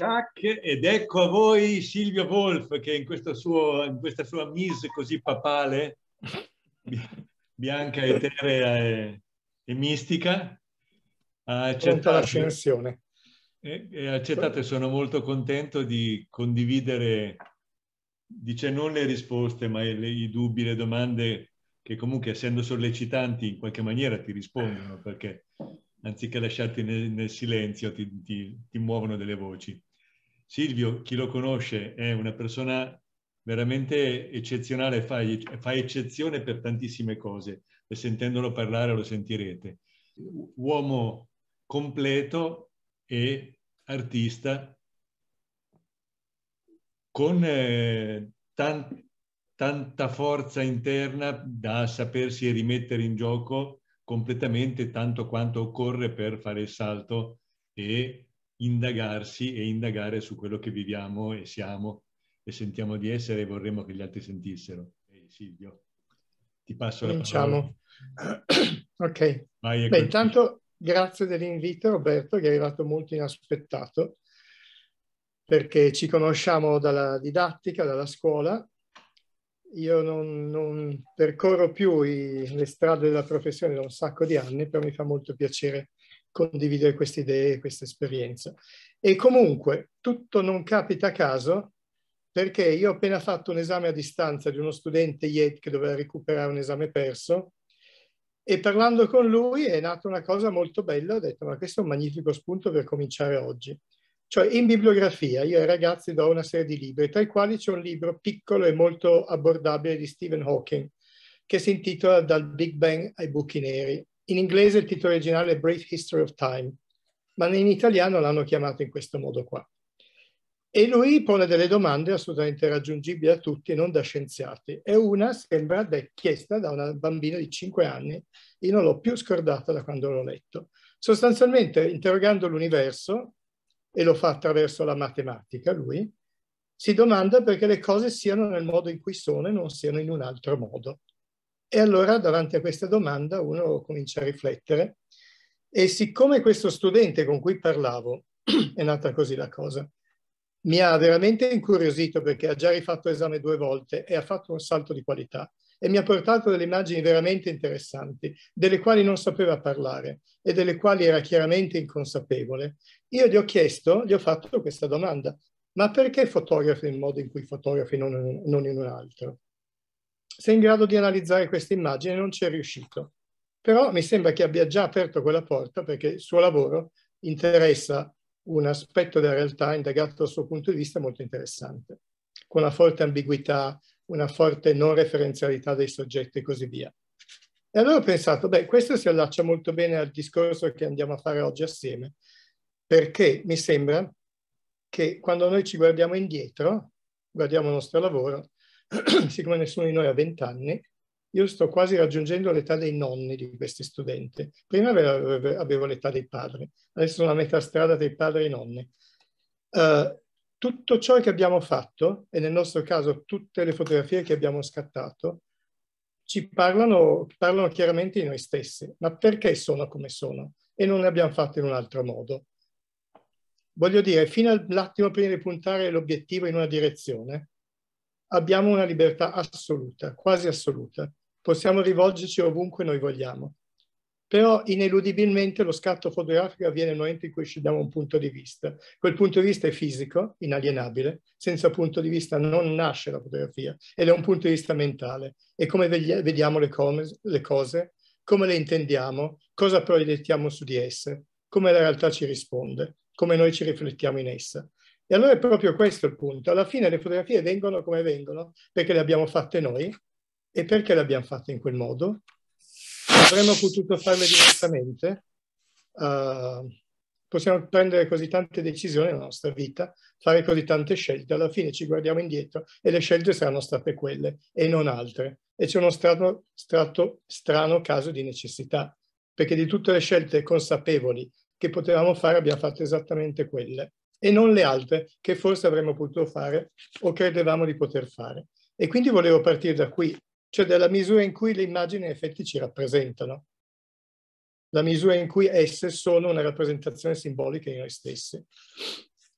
Sciac ed ecco a voi Silvio Wolf che in, suo, in questa sua mise così papale, bianca, eterea e, e mistica, ha accettato l'ascensione. E, e accettate, sono molto contento di condividere, dice non le risposte, ma le, i dubbi, le domande che comunque essendo sollecitanti in qualche maniera ti rispondono perché anziché lasciarti nel, nel silenzio ti, ti, ti muovono delle voci. Silvio, chi lo conosce, è una persona veramente eccezionale, fa, fa eccezione per tantissime cose e sentendolo parlare lo sentirete. Uomo completo e artista con eh, tan tanta forza interna da sapersi rimettere in gioco completamente tanto quanto occorre per fare il salto e indagarsi e indagare su quello che viviamo e siamo e sentiamo di essere e vorremmo che gli altri sentissero. Hey, Silvio, ti passo Cominciamo. la parola. Cominciamo. ok. intanto grazie dell'invito Roberto che è arrivato molto inaspettato perché ci conosciamo dalla didattica, dalla scuola. Io non, non percorro più i, le strade della professione da un sacco di anni, però mi fa molto piacere condividere queste idee, questa esperienza. E comunque tutto non capita a caso perché io ho appena fatto un esame a distanza di uno studente IET che doveva recuperare un esame perso e parlando con lui è nata una cosa molto bella, ho detto ma questo è un magnifico spunto per cominciare oggi. Cioè in bibliografia io ai ragazzi do una serie di libri, tra i quali c'è un libro piccolo e molto abbordabile di Stephen Hawking che si intitola Dal Big Bang ai buchi neri in inglese il titolo originale è Brief History of Time, ma in italiano l'hanno chiamato in questo modo qua. E lui pone delle domande assolutamente raggiungibili a tutti, non da scienziati. E una sembra chiesta da una bambina di 5 anni, io non l'ho più scordata da quando l'ho letto. Sostanzialmente, interrogando l'universo, e lo fa attraverso la matematica lui, si domanda perché le cose siano nel modo in cui sono e non siano in un altro modo. E allora davanti a questa domanda uno comincia a riflettere e siccome questo studente con cui parlavo, è nata così la cosa, mi ha veramente incuriosito perché ha già rifatto esame due volte e ha fatto un salto di qualità e mi ha portato delle immagini veramente interessanti, delle quali non sapeva parlare e delle quali era chiaramente inconsapevole. Io gli ho chiesto, gli ho fatto questa domanda, ma perché fotografi in modo in cui fotografi non, non in un altro? se in grado di analizzare questa immagine, non ci è riuscito. Però mi sembra che abbia già aperto quella porta perché il suo lavoro interessa un aspetto della realtà indagato dal suo punto di vista molto interessante, con una forte ambiguità, una forte non referenzialità dei soggetti e così via. E allora ho pensato, beh, questo si allaccia molto bene al discorso che andiamo a fare oggi assieme, perché mi sembra che quando noi ci guardiamo indietro, guardiamo il nostro lavoro, siccome nessuno di noi ha 20 anni, io sto quasi raggiungendo l'età dei nonni di questi studenti. Prima avevo l'età dei padri, adesso sono a metà strada dei padri e dei nonni. Uh, tutto ciò che abbiamo fatto, e nel nostro caso tutte le fotografie che abbiamo scattato, ci parlano, parlano chiaramente di noi stessi, ma perché sono come sono e non le abbiamo fatte in un altro modo. Voglio dire, fino all'attimo prima di puntare l'obiettivo in una direzione, abbiamo una libertà assoluta, quasi assoluta. Possiamo rivolgerci ovunque noi vogliamo. Però ineludibilmente lo scatto fotografico avviene nel momento in cui ci un punto di vista. Quel punto di vista è fisico, inalienabile, senza punto di vista non nasce la fotografia, ed è un punto di vista mentale. E come vediamo le, com le cose, come le intendiamo, cosa proiettiamo su di esse, come la realtà ci risponde, come noi ci riflettiamo in essa. E allora è proprio questo il punto. Alla fine le fotografie vengono come vengono, perché le abbiamo fatte noi e perché le abbiamo fatte in quel modo. Avremmo potuto farle diversamente. Uh, possiamo prendere così tante decisioni nella nostra vita, fare così tante scelte. Alla fine ci guardiamo indietro e le scelte saranno state quelle e non altre. E c'è uno strano, strato, strano caso di necessità, perché di tutte le scelte consapevoli che potevamo fare abbiamo fatto esattamente quelle e non le altre che forse avremmo potuto fare o credevamo di poter fare. E quindi volevo partire da qui, cioè dalla misura in cui le immagini in effetti ci rappresentano, la misura in cui esse sono una rappresentazione simbolica di noi stessi.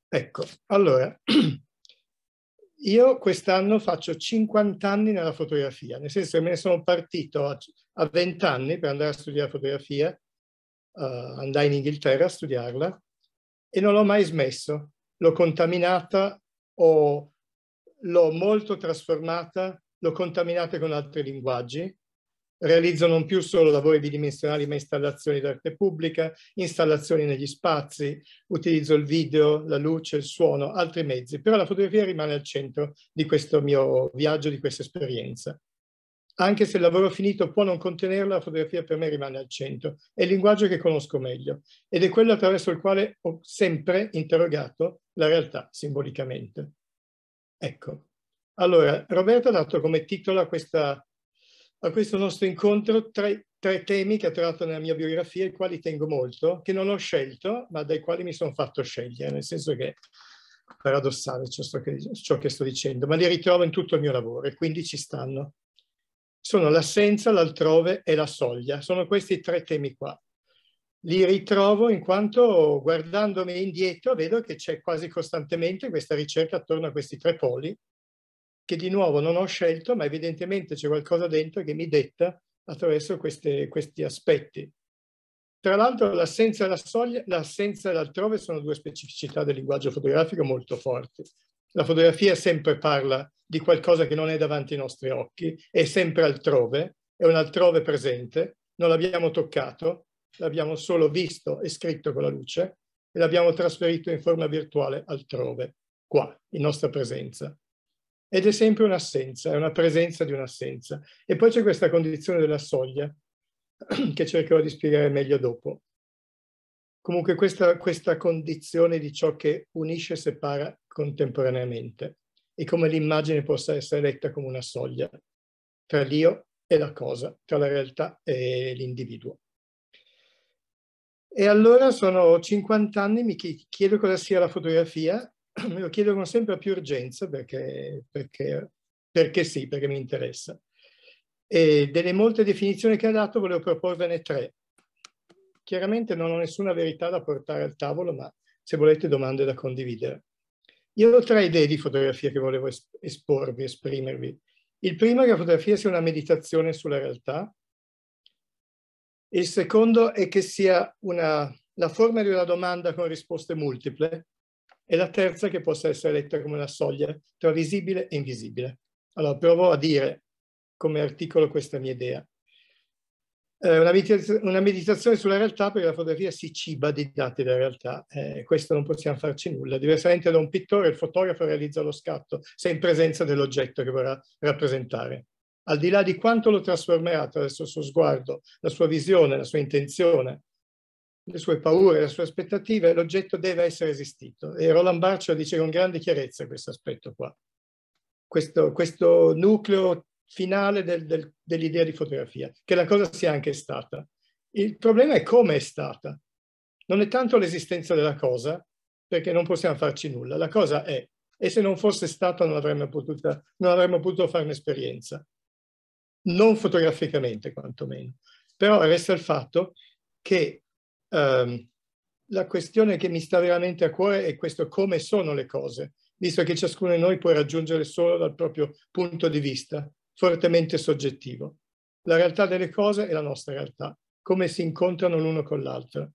Ecco, allora, io quest'anno faccio 50 anni nella fotografia, nel senso che me ne sono partito a 20 anni per andare a studiare fotografia, uh, andai in Inghilterra a studiarla, e non l'ho mai smesso. L'ho contaminata o l'ho molto trasformata, l'ho contaminata con altri linguaggi. Realizzo non più solo lavori bidimensionali, ma installazioni d'arte pubblica, installazioni negli spazi, utilizzo il video, la luce, il suono, altri mezzi, però la fotografia rimane al centro di questo mio viaggio, di questa esperienza anche se il lavoro finito può non contenerla, la fotografia per me rimane al centro. È il linguaggio che conosco meglio ed è quello attraverso il quale ho sempre interrogato la realtà simbolicamente. Ecco. Allora, Roberto ha dato come titolo a, questa, a questo nostro incontro tre, tre temi che ha trovato nella mia biografia, i quali tengo molto, che non ho scelto, ma dai quali mi sono fatto scegliere, nel senso che paradossale ciò che, ciò che sto dicendo, ma li ritrovo in tutto il mio lavoro e quindi ci stanno sono l'assenza, l'altrove e la soglia. Sono questi tre temi qua. Li ritrovo in quanto guardandomi indietro vedo che c'è quasi costantemente questa ricerca attorno a questi tre poli che di nuovo non ho scelto ma evidentemente c'è qualcosa dentro che mi detta attraverso queste, questi aspetti. Tra l'altro l'assenza e la soglia, l'assenza e l'altrove sono due specificità del linguaggio fotografico molto forti. La fotografia sempre parla di qualcosa che non è davanti ai nostri occhi, è sempre altrove, è un altrove presente, non l'abbiamo toccato, l'abbiamo solo visto e scritto con la luce e l'abbiamo trasferito in forma virtuale altrove, qua, in nostra presenza. Ed è sempre un'assenza, è una presenza di un'assenza. E poi c'è questa condizione della soglia che cercherò di spiegare meglio dopo. Comunque questa, questa condizione di ciò che unisce separa contemporaneamente e come l'immagine possa essere letta come una soglia tra l'io e la cosa, tra la realtà e l'individuo. E allora sono 50 anni, mi chiedo cosa sia la fotografia, me lo chiedo con sempre più urgenza perché, perché, perché sì, perché mi interessa. E delle molte definizioni che ha dato volevo proporvene tre. Chiaramente non ho nessuna verità da portare al tavolo, ma se volete domande da condividere. Io ho tre idee di fotografia che volevo esporvi, esprimervi. Il primo è che la fotografia sia una meditazione sulla realtà. Il secondo è che sia una, la forma di una domanda con risposte multiple. E la terza è che possa essere letta come una soglia tra visibile e invisibile. Allora provo a dire come articolo questa mia idea. Eh, una, meditazione, sulla realtà perché la fotografia si ciba di dati della realtà, eh, questo non possiamo farci nulla. Diversamente da un pittore, il fotografo realizza lo scatto, se in presenza dell'oggetto che vorrà rappresentare. Al di là di quanto lo trasformerà attraverso il suo sguardo, la sua visione, la sua intenzione, le sue paure, le sue aspettative, l'oggetto deve essere esistito. E Roland Barcio dice con grande chiarezza questo aspetto qua. Questo, questo nucleo finale del, del, dell'idea di fotografia, che la cosa sia anche stata. Il problema è come è stata. Non è tanto l'esistenza della cosa, perché non possiamo farci nulla. La cosa è, e se non fosse stata non avremmo, potuta, non avremmo potuto fare un'esperienza. Non fotograficamente, quantomeno. Però resta il fatto che ehm, la questione che mi sta veramente a cuore è questo come sono le cose, visto che ciascuno di noi può raggiungere solo dal proprio punto di vista fortemente soggettivo. La realtà delle cose è la nostra realtà, come si incontrano l'uno con l'altro.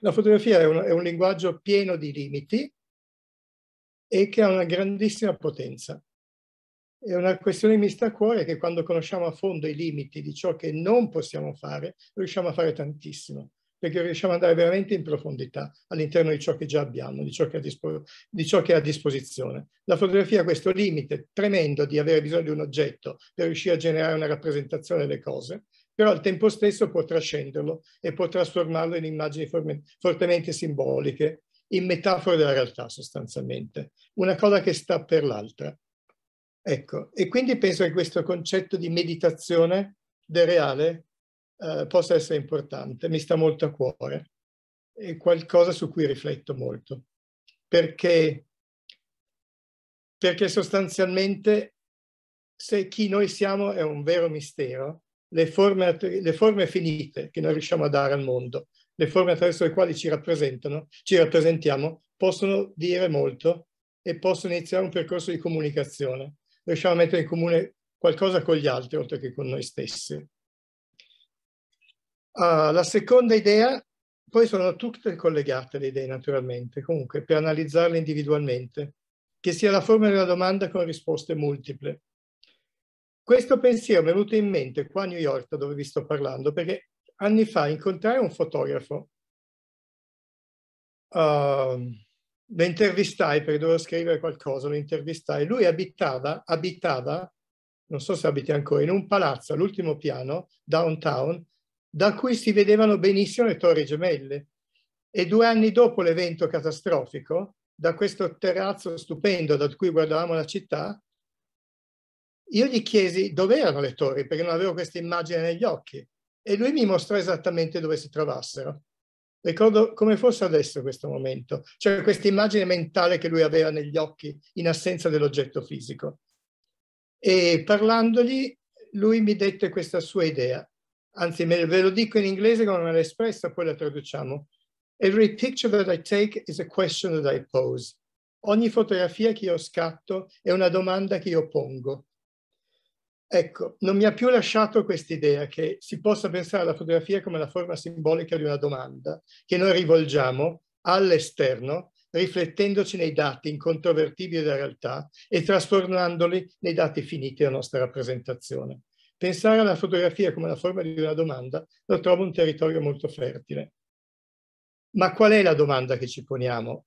La fotografia è un, è un linguaggio pieno di limiti e che ha una grandissima potenza. È una questione che mi sta a cuore che quando conosciamo a fondo i limiti di ciò che non possiamo fare, riusciamo a fare tantissimo perché riusciamo ad andare veramente in profondità all'interno di ciò che già abbiamo, di ciò che, di ciò che è a disposizione. La fotografia ha questo limite tremendo di avere bisogno di un oggetto per riuscire a generare una rappresentazione delle cose, però al tempo stesso può trascenderlo e può trasformarlo in immagini fortemente simboliche, in metafore della realtà sostanzialmente, una cosa che sta per l'altra. Ecco, e quindi penso che questo concetto di meditazione del reale eh, possa essere importante, mi sta molto a cuore, è qualcosa su cui rifletto molto, perché, perché sostanzialmente se chi noi siamo è un vero mistero, le forme, le forme finite che noi riusciamo a dare al mondo, le forme attraverso le quali ci rappresentano, ci rappresentiamo, possono dire molto e possono iniziare un percorso di comunicazione. Riusciamo a mettere in comune qualcosa con gli altri oltre che con noi stessi. Uh, la seconda idea, poi sono tutte collegate le idee naturalmente, comunque per analizzarle individualmente, che sia la forma della domanda con risposte multiple. Questo pensiero mi è venuto in mente qua a New York, dove vi sto parlando, perché anni fa incontrai un fotografo, uh, lo intervistai perché dovevo scrivere qualcosa, lo intervistai, lui abitava, abitava, non so se abiti ancora, in un palazzo all'ultimo piano, downtown, da cui si vedevano benissimo le torri gemelle. E due anni dopo l'evento catastrofico, da questo terrazzo stupendo da cui guardavamo la città, io gli chiesi dove erano le torri, perché non avevo questa immagine negli occhi. E lui mi mostrò esattamente dove si trovassero. Ricordo come fosse adesso questo momento, cioè questa immagine mentale che lui aveva negli occhi in assenza dell'oggetto fisico. E parlandogli, lui mi dette questa sua idea anzi ve lo dico in inglese come me l'ha espressa, poi la traduciamo. Every picture that I take is a question that I pose. Ogni fotografia che io scatto è una domanda che io pongo. Ecco, non mi ha più lasciato quest'idea che si possa pensare alla fotografia come la forma simbolica di una domanda che noi rivolgiamo all'esterno, riflettendoci nei dati incontrovertibili della realtà e trasformandoli nei dati finiti della nostra rappresentazione. Pensare alla fotografia come la forma di una domanda lo trovo un territorio molto fertile. Ma qual è la domanda che ci poniamo?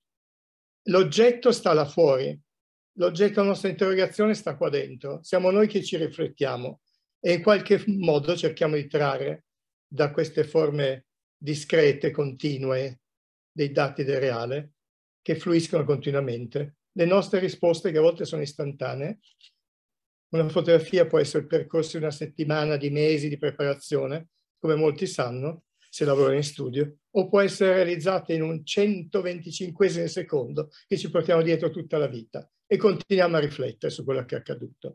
L'oggetto sta là fuori, l'oggetto della nostra interrogazione sta qua dentro, siamo noi che ci riflettiamo e in qualche modo cerchiamo di trarre da queste forme discrete, continue, dei dati del reale, che fluiscono continuamente, le nostre risposte che a volte sono istantanee una fotografia può essere il percorso di una settimana, di mesi di preparazione, come molti sanno, se lavora in studio, o può essere realizzata in un 125 secondo che ci portiamo dietro tutta la vita e continuiamo a riflettere su quello che è accaduto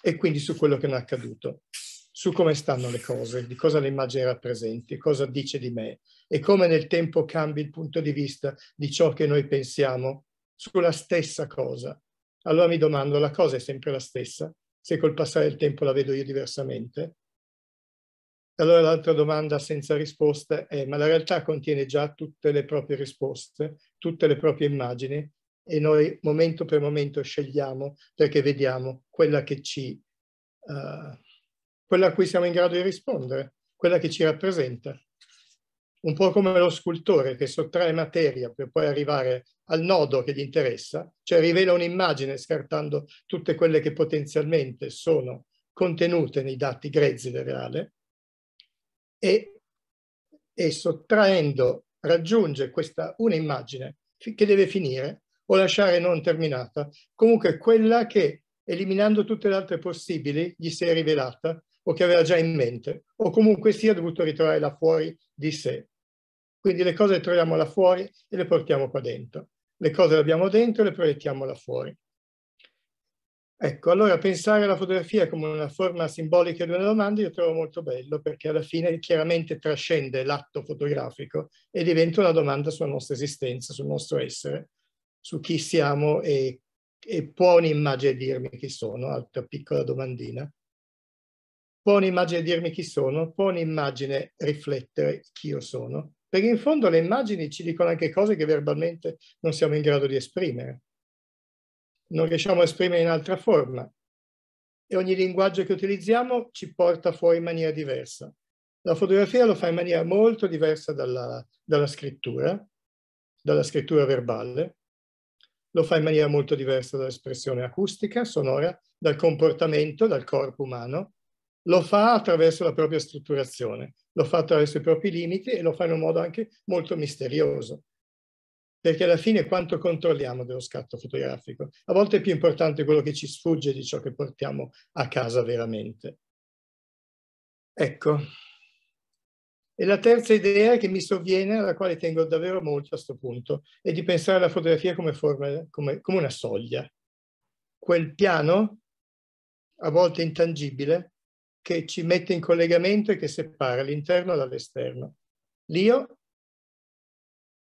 e quindi su quello che non è accaduto, su come stanno le cose, di cosa le immagini rappresenti, cosa dice di me e come nel tempo cambi il punto di vista di ciò che noi pensiamo sulla stessa cosa. Allora mi domando, la cosa è sempre la stessa? se col passare del tempo la vedo io diversamente? Allora l'altra domanda senza risposta è ma la realtà contiene già tutte le proprie risposte, tutte le proprie immagini e noi momento per momento scegliamo perché vediamo quella che ci, uh, quella a cui siamo in grado di rispondere, quella che ci rappresenta un po' come lo scultore che sottrae materia per poi arrivare al nodo che gli interessa, cioè rivela un'immagine scartando tutte quelle che potenzialmente sono contenute nei dati grezzi del reale e, e sottraendo raggiunge questa un'immagine che deve finire o lasciare non terminata, comunque quella che eliminando tutte le altre possibili gli si è rivelata o che aveva già in mente o comunque sia dovuto ritrovarla fuori di sé quindi le cose le troviamo là fuori e le portiamo qua dentro. Le cose le abbiamo dentro e le proiettiamo là fuori. Ecco, allora pensare alla fotografia come una forma simbolica di una domanda io trovo molto bello perché alla fine chiaramente trascende l'atto fotografico e diventa una domanda sulla nostra esistenza, sul nostro essere, su chi siamo e, e può un'immagine dirmi chi sono, altra piccola domandina. Può un'immagine dirmi chi sono? Può un'immagine riflettere chi io sono? perché in fondo le immagini ci dicono anche cose che verbalmente non siamo in grado di esprimere, non riusciamo a esprimere in altra forma e ogni linguaggio che utilizziamo ci porta fuori in maniera diversa. La fotografia lo fa in maniera molto diversa dalla, dalla scrittura, dalla scrittura verbale, lo fa in maniera molto diversa dall'espressione acustica, sonora, dal comportamento, dal corpo umano, lo fa attraverso la propria strutturazione lo fa attraverso i propri limiti e lo fa in un modo anche molto misterioso. Perché alla fine quanto controlliamo dello scatto fotografico? A volte è più importante quello che ci sfugge di ciò che portiamo a casa veramente. Ecco. E la terza idea che mi sovviene, alla quale tengo davvero molto a questo punto, è di pensare alla fotografia come, forma, come, come una soglia. Quel piano, a volte intangibile, che ci mette in collegamento e che separa l'interno dall'esterno. L'io,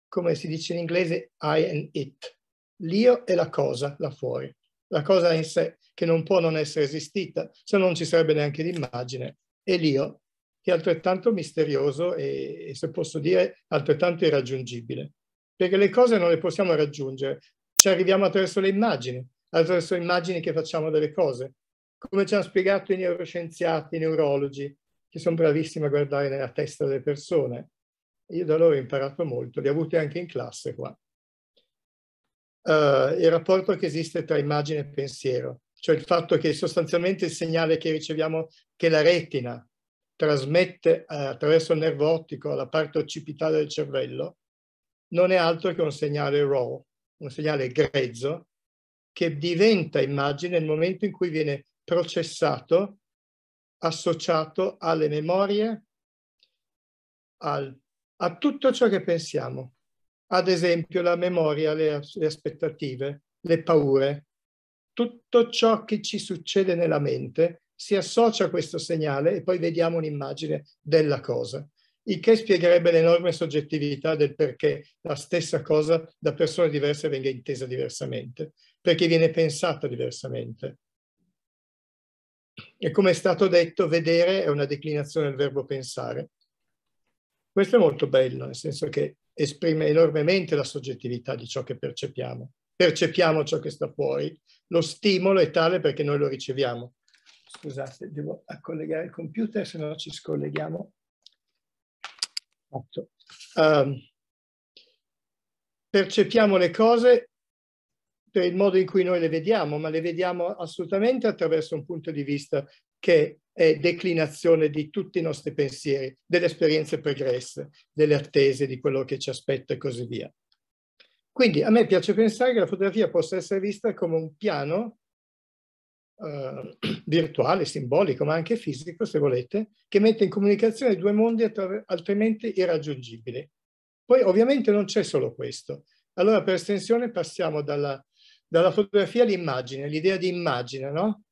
come si dice in inglese, I and it. L'io è la cosa là fuori, la cosa in sé che non può non essere esistita, se no non ci sarebbe neanche l'immagine. E l'io, che è altrettanto misterioso e, se posso dire, altrettanto irraggiungibile. Perché le cose non le possiamo raggiungere, ci arriviamo attraverso le immagini, attraverso le immagini che facciamo delle cose, come ci hanno spiegato i neuroscienziati, i neurologi, che sono bravissimi a guardare nella testa delle persone. Io da loro ho imparato molto, li ho avuti anche in classe qua. Uh, il rapporto che esiste tra immagine e pensiero, cioè il fatto che sostanzialmente il segnale che riceviamo, che la retina trasmette uh, attraverso il nervo ottico alla parte occipitale del cervello, non è altro che un segnale raw, un segnale grezzo, che diventa immagine nel momento in cui viene processato associato alle memorie, al, a tutto ciò che pensiamo. Ad esempio la memoria, le, le aspettative, le paure, tutto ciò che ci succede nella mente si associa a questo segnale e poi vediamo un'immagine della cosa, il che spiegherebbe l'enorme soggettività del perché la stessa cosa da persone diverse venga intesa diversamente, perché viene pensata diversamente. E come è stato detto, vedere è una declinazione del verbo pensare. Questo è molto bello, nel senso che esprime enormemente la soggettività di ciò che percepiamo. Percepiamo ciò che sta fuori, lo stimolo è tale perché noi lo riceviamo. Scusate, devo collegare il computer, se no ci scolleghiamo. Um, percepiamo le cose per il modo in cui noi le vediamo, ma le vediamo assolutamente attraverso un punto di vista che è declinazione di tutti i nostri pensieri, delle esperienze pregresse, delle attese, di quello che ci aspetta e così via. Quindi a me piace pensare che la fotografia possa essere vista come un piano eh, virtuale, simbolico, ma anche fisico, se volete, che mette in comunicazione due mondi altrimenti irraggiungibili. Poi ovviamente non c'è solo questo. Allora per estensione passiamo dalla dalla fotografia all'immagine, l'idea di immagine, no?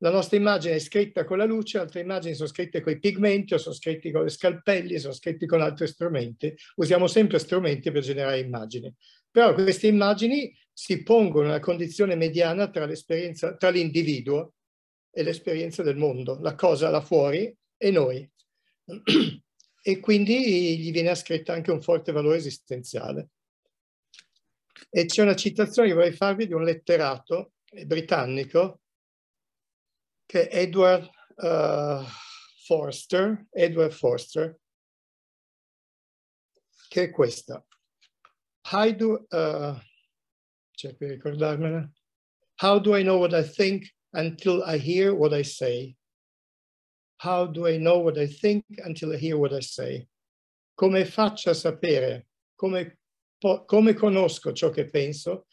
La nostra immagine è scritta con la luce, altre immagini sono scritte con i pigmenti o sono scritte con le scalpelli, sono scritte con altri strumenti. Usiamo sempre strumenti per generare immagini. Però queste immagini si pongono una condizione mediana tra, l'esperienza, tra l'individuo e l'esperienza del mondo, la cosa là fuori e noi. E quindi gli viene ascritta anche un forte valore esistenziale. E c'è una citazione che vorrei farvi di un letterato britannico che è Edward uh, Forster, Edward Forster, che è questa. How do, uh, eh, cerco cioè, di ricordarmela. How do I know what I think until I hear what I say? How do I know what I think until I hear what I say? Come faccio a sapere, come come conosco ciò che penso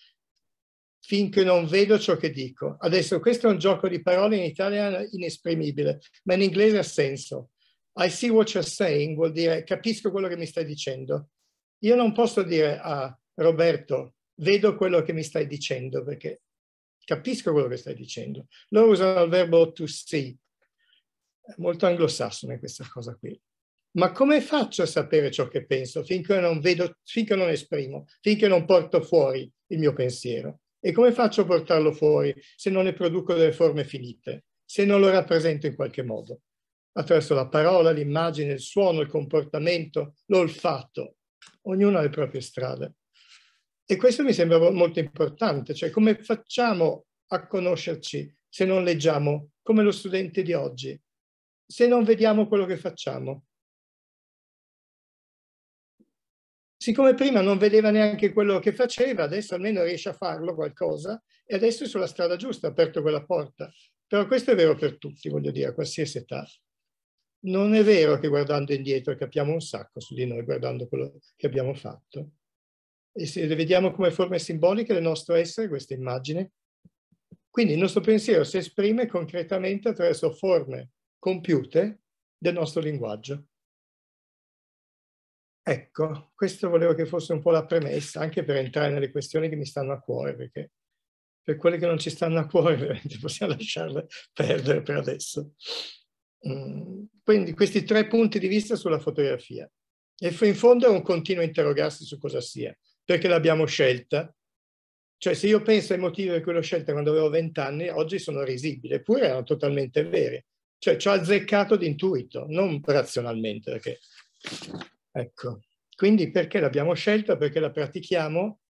finché non vedo ciò che dico. Adesso questo è un gioco di parole in italiano inesprimibile, ma in inglese ha senso. I see what you're saying vuol dire capisco quello che mi stai dicendo. Io non posso dire a Roberto vedo quello che mi stai dicendo perché capisco quello che stai dicendo. Loro usano il verbo to see, è molto anglosassone questa cosa qui ma come faccio a sapere ciò che penso finché non vedo, finché non esprimo, finché non porto fuori il mio pensiero? E come faccio a portarlo fuori se non ne produco delle forme finite, se non lo rappresento in qualche modo? Attraverso la parola, l'immagine, il suono, il comportamento, l'olfatto. Ognuno ha le proprie strade. E questo mi sembra molto importante, cioè come facciamo a conoscerci se non leggiamo come lo studente di oggi, se non vediamo quello che facciamo, Siccome prima non vedeva neanche quello che faceva, adesso almeno riesce a farlo qualcosa e adesso è sulla strada giusta, ha aperto quella porta. Però questo è vero per tutti, voglio dire, a qualsiasi età. Non è vero che guardando indietro capiamo un sacco su di noi, guardando quello che abbiamo fatto. E se le vediamo come forme simboliche del nostro essere, questa immagine, quindi il nostro pensiero si esprime concretamente attraverso forme compiute del nostro linguaggio. Ecco, questo volevo che fosse un po' la premessa, anche per entrare nelle questioni che mi stanno a cuore, perché per quelle che non ci stanno a cuore veramente possiamo lasciarle perdere per adesso. Mm, quindi questi tre punti di vista sulla fotografia. E in fondo è un continuo interrogarsi su cosa sia, perché l'abbiamo scelta. Cioè se io penso ai motivi per cui l'ho scelta quando avevo vent'anni, oggi sono risibili, eppure erano totalmente veri. Cioè ci ho azzeccato d'intuito, non razionalmente, perché Ecco, quindi perché l'abbiamo scelta? Perché la pratichiamo?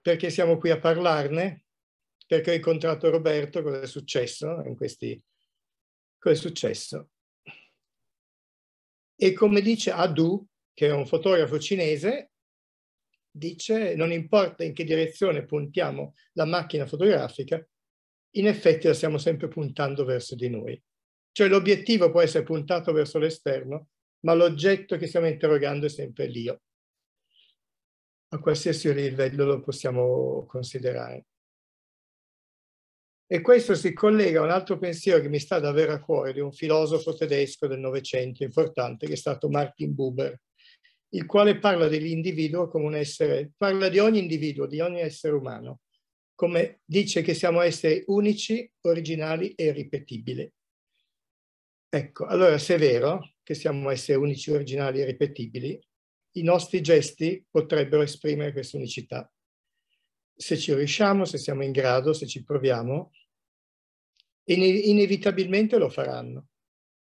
Perché siamo qui a parlarne? Perché ho incontrato Roberto, cosa è successo in questi... Cosa è successo? E come dice Adu, che è un fotografo cinese, dice non importa in che direzione puntiamo la macchina fotografica, in effetti la stiamo sempre puntando verso di noi. Cioè l'obiettivo può essere puntato verso l'esterno, ma l'oggetto che stiamo interrogando è sempre l'io. A qualsiasi livello lo possiamo considerare. E questo si collega a un altro pensiero che mi sta davvero a cuore di un filosofo tedesco del Novecento importante, che è stato Martin Buber, il quale parla dell'individuo come un essere, parla di ogni individuo, di ogni essere umano, come dice che siamo esseri unici, originali e ripetibili. Ecco, allora se è vero che siamo esseri unici, originali e ripetibili, i nostri gesti potrebbero esprimere questa unicità. Se ci riusciamo, se siamo in grado, se ci proviamo, ine inevitabilmente lo faranno.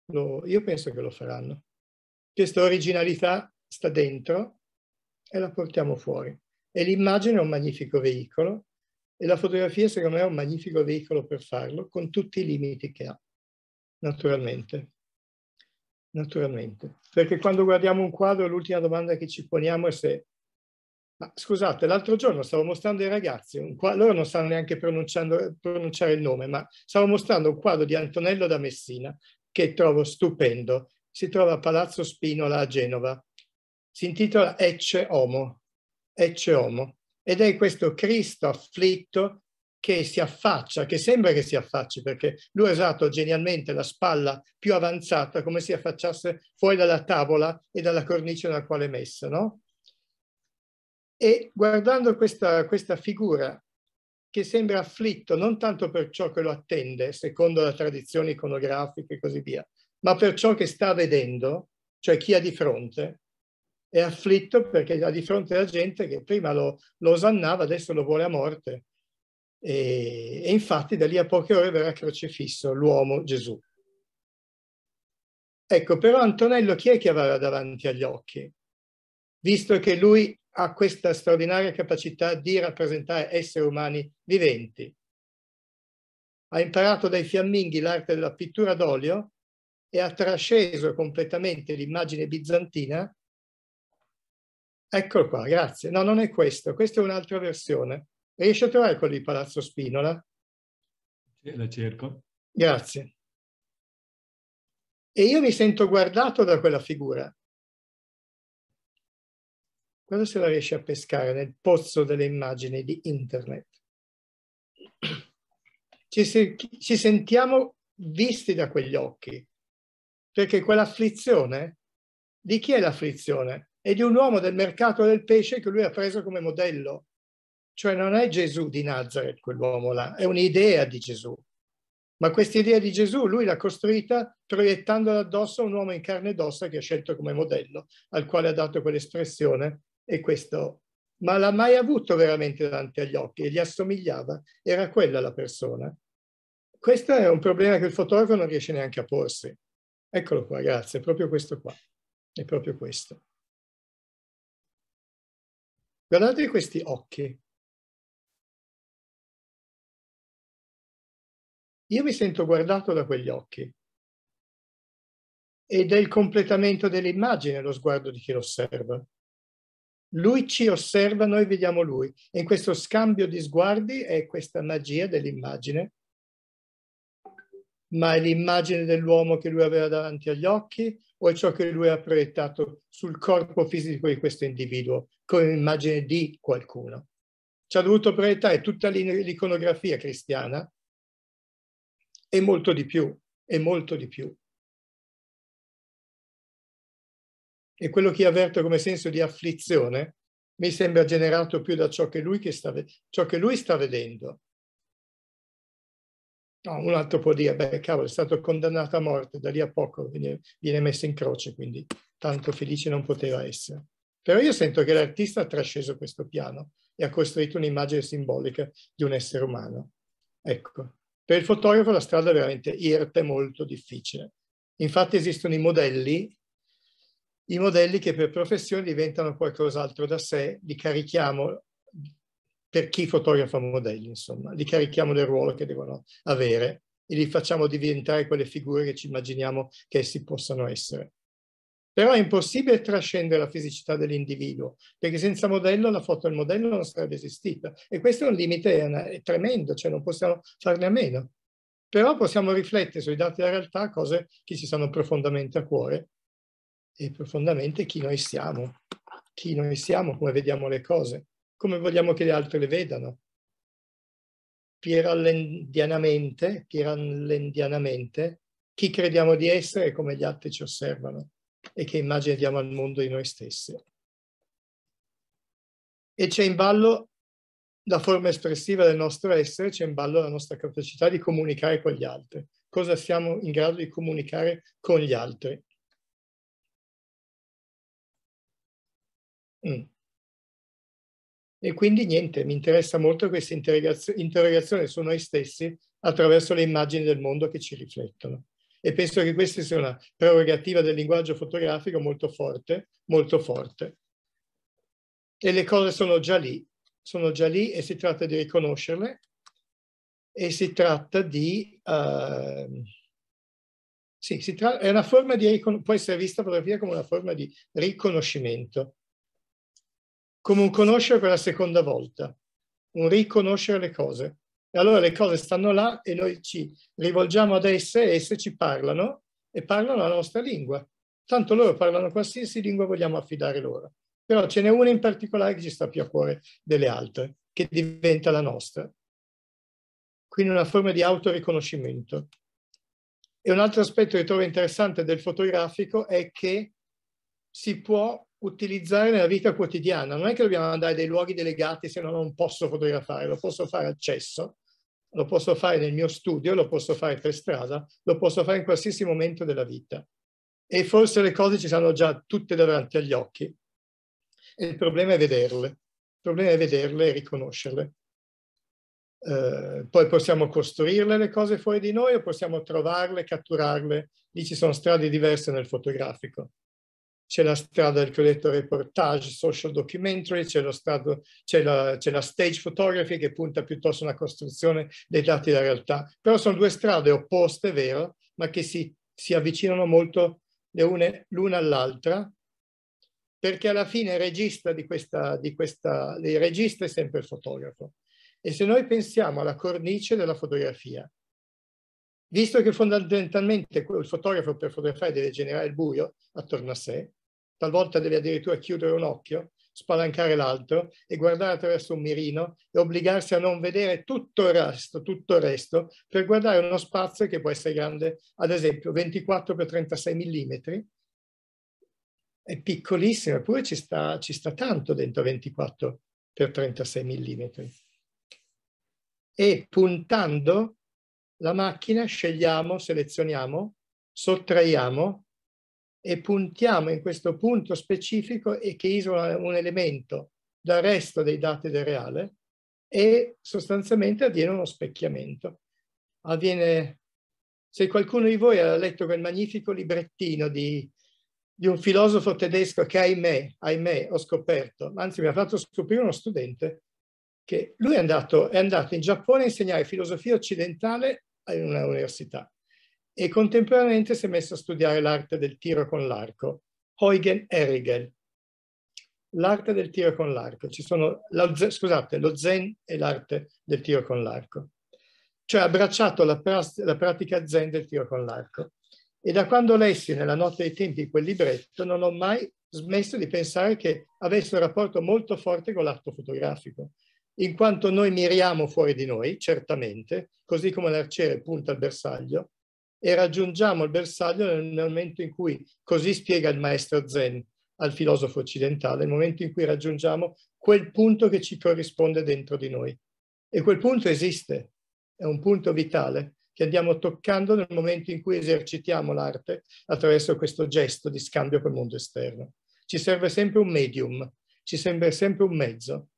Lo, io penso che lo faranno. Questa originalità sta dentro e la portiamo fuori. E l'immagine è un magnifico veicolo e la fotografia secondo me è un magnifico veicolo per farlo con tutti i limiti che ha. Naturalmente, naturalmente. Perché quando guardiamo un quadro l'ultima domanda che ci poniamo è se... Ma scusate, l'altro giorno stavo mostrando ai ragazzi, un quadro, loro non stanno neanche pronunciare il nome, ma stavo mostrando un quadro di Antonello da Messina che trovo stupendo. Si trova a Palazzo Spinola a Genova. Si intitola Ecce Homo. Ecce Homo. Ed è questo Cristo afflitto che si affaccia, che sembra che si affacci, perché lui ha usato genialmente la spalla più avanzata come se affacciasse fuori dalla tavola e dalla cornice nella quale è messa. No? E guardando questa, questa figura che sembra afflitto non tanto per ciò che lo attende, secondo la tradizione iconografica e così via, ma per ciò che sta vedendo, cioè chi ha di fronte, è afflitto perché ha di fronte la gente che prima lo, lo osannava, adesso lo vuole a morte e, e infatti da lì a poche ore verrà crocifisso l'uomo Gesù. Ecco, però Antonello chi è che avrà davanti agli occhi? Visto che lui ha questa straordinaria capacità di rappresentare esseri umani viventi. Ha imparato dai fiamminghi l'arte della pittura d'olio e ha trasceso completamente l'immagine bizantina. Eccolo qua, grazie. No, non è questo, questa è un'altra versione. Riesci a trovare quello di Palazzo Spinola? La cerco. Grazie. E io mi sento guardato da quella figura. Cosa se la riesci a pescare nel pozzo delle immagini di internet? Ci, se ci sentiamo visti da quegli occhi, perché quell'afflizione, di chi è l'afflizione? È di un uomo del mercato del pesce che lui ha preso come modello cioè non è Gesù di Nazareth quell'uomo là, è un'idea di Gesù. Ma questa idea di Gesù lui l'ha costruita proiettandola addosso a un uomo in carne ed ossa che ha scelto come modello, al quale ha dato quell'espressione e questo. Ma l'ha mai avuto veramente davanti agli occhi e gli assomigliava, era quella la persona. Questo è un problema che il fotografo non riesce neanche a porsi. Eccolo qua, grazie, è proprio questo qua, è proprio questo. Guardate questi occhi, Io mi sento guardato da quegli occhi ed è il completamento dell'immagine lo sguardo di chi lo osserva. Lui ci osserva, noi vediamo lui. E in questo scambio di sguardi è questa magia dell'immagine. Ma è l'immagine dell'uomo che lui aveva davanti agli occhi o è ciò che lui ha proiettato sul corpo fisico di questo individuo come immagine di qualcuno? Ci ha dovuto proiettare tutta l'iconografia cristiana e molto di più, e molto di più. E quello che avverto come senso di afflizione mi sembra generato più da ciò che lui, che sta, ciò che lui sta vedendo. No, un altro può dire, beh, cavolo, è stato condannato a morte, da lì a poco viene, viene messo in croce, quindi tanto felice non poteva essere. Però io sento che l'artista ha trasceso questo piano e ha costruito un'immagine simbolica di un essere umano. Ecco. Per il fotografo la strada è veramente irta e molto difficile. Infatti esistono i modelli, i modelli che per professione diventano qualcos'altro da sé, li carichiamo per chi fotografa modelli, insomma, li carichiamo del ruolo che devono avere e li facciamo diventare quelle figure che ci immaginiamo che essi possano essere. Però è impossibile trascendere la fisicità dell'individuo, perché senza modello la foto del modello non sarebbe esistita. E questo è un limite è una, è tremendo, cioè non possiamo farne a meno. Però possiamo riflettere sui dati della realtà cose che ci stanno profondamente a cuore e profondamente chi noi siamo, chi noi siamo, come vediamo le cose, come vogliamo che gli altri le vedano. Pierallendianamente, pierallendianamente, chi crediamo di essere e come gli altri ci osservano e che immagine diamo al mondo di noi stessi. E c'è in ballo la forma espressiva del nostro essere, c'è in ballo la nostra capacità di comunicare con gli altri. Cosa siamo in grado di comunicare con gli altri? Mm. E quindi niente, mi interessa molto questa interrogazio interrogazione su noi stessi attraverso le immagini del mondo che ci riflettono e penso che questa sia una prerogativa del linguaggio fotografico molto forte, molto forte. E le cose sono già lì, sono già lì e si tratta di riconoscerle e si tratta di... Uh, sì, si tratta, è una forma di può essere vista la fotografia come una forma di riconoscimento, come un conoscere per la seconda volta, un riconoscere le cose. E allora le cose stanno là e noi ci rivolgiamo ad esse e esse ci parlano e parlano la nostra lingua. Tanto loro parlano qualsiasi lingua vogliamo affidare loro. Però ce n'è una in particolare che ci sta più a cuore delle altre, che diventa la nostra. Quindi una forma di autoriconoscimento. E un altro aspetto che trovo interessante del fotografico è che si può utilizzare nella vita quotidiana. Non è che dobbiamo andare dai luoghi delegati se no non posso fotografare, lo posso fare accesso lo posso fare nel mio studio, lo posso fare per strada, lo posso fare in qualsiasi momento della vita. E forse le cose ci sono già tutte davanti agli occhi. E il problema è vederle, il problema è vederle e riconoscerle. Eh, poi possiamo costruirle le cose fuori di noi o possiamo trovarle, catturarle. Lì ci sono strade diverse nel fotografico c'è la strada del architetto reportage, social documentary, c'è, la, la, stage photography che punta piuttosto alla costruzione dei dati della realtà. Però sono due strade opposte, vero, ma che si, si avvicinano molto l'una all'altra, perché alla fine il regista, di questa, di questa, il regista è sempre il fotografo. E se noi pensiamo alla cornice della fotografia, visto che fondamentalmente il fotografo per fotografare deve generare il buio attorno a sé, Talvolta devi addirittura chiudere un occhio, spalancare l'altro e guardare attraverso un mirino e obbligarsi a non vedere tutto il resto, tutto il resto per guardare uno spazio che può essere grande, ad esempio 24 x 36 mm, è piccolissimo, eppure ci sta, ci sta tanto dentro 24 x 36 mm. E puntando la macchina scegliamo, selezioniamo, sottraiamo e puntiamo in questo punto specifico e che isola un elemento dal resto dei dati del reale e sostanzialmente avviene uno specchiamento. Avviene, se qualcuno di voi ha letto quel magnifico librettino di, di un filosofo tedesco che ahimè, ahimè ho scoperto, anzi mi ha fatto scoprire uno studente, che lui è andato, è andato in Giappone a insegnare filosofia occidentale in una università e contemporaneamente si è messo a studiare l'arte del tiro con l'arco, Eugen Erigel. L'arte del tiro con l'arco, la, scusate, lo zen e l'arte del tiro con l'arco, cioè ha abbracciato la, la pratica zen del tiro con l'arco. E da quando lessi nella notte dei tempi quel libretto non ho mai smesso di pensare che avesse un rapporto molto forte con l'atto fotografico, in quanto noi miriamo fuori di noi, certamente, così come l'arciere punta al bersaglio, e raggiungiamo il bersaglio nel momento in cui, così spiega il maestro Zen al filosofo occidentale, nel momento in cui raggiungiamo quel punto che ci corrisponde dentro di noi. E quel punto esiste, è un punto vitale che andiamo toccando nel momento in cui esercitiamo l'arte attraverso questo gesto di scambio col mondo esterno. Ci serve sempre un medium, ci serve sempre un mezzo,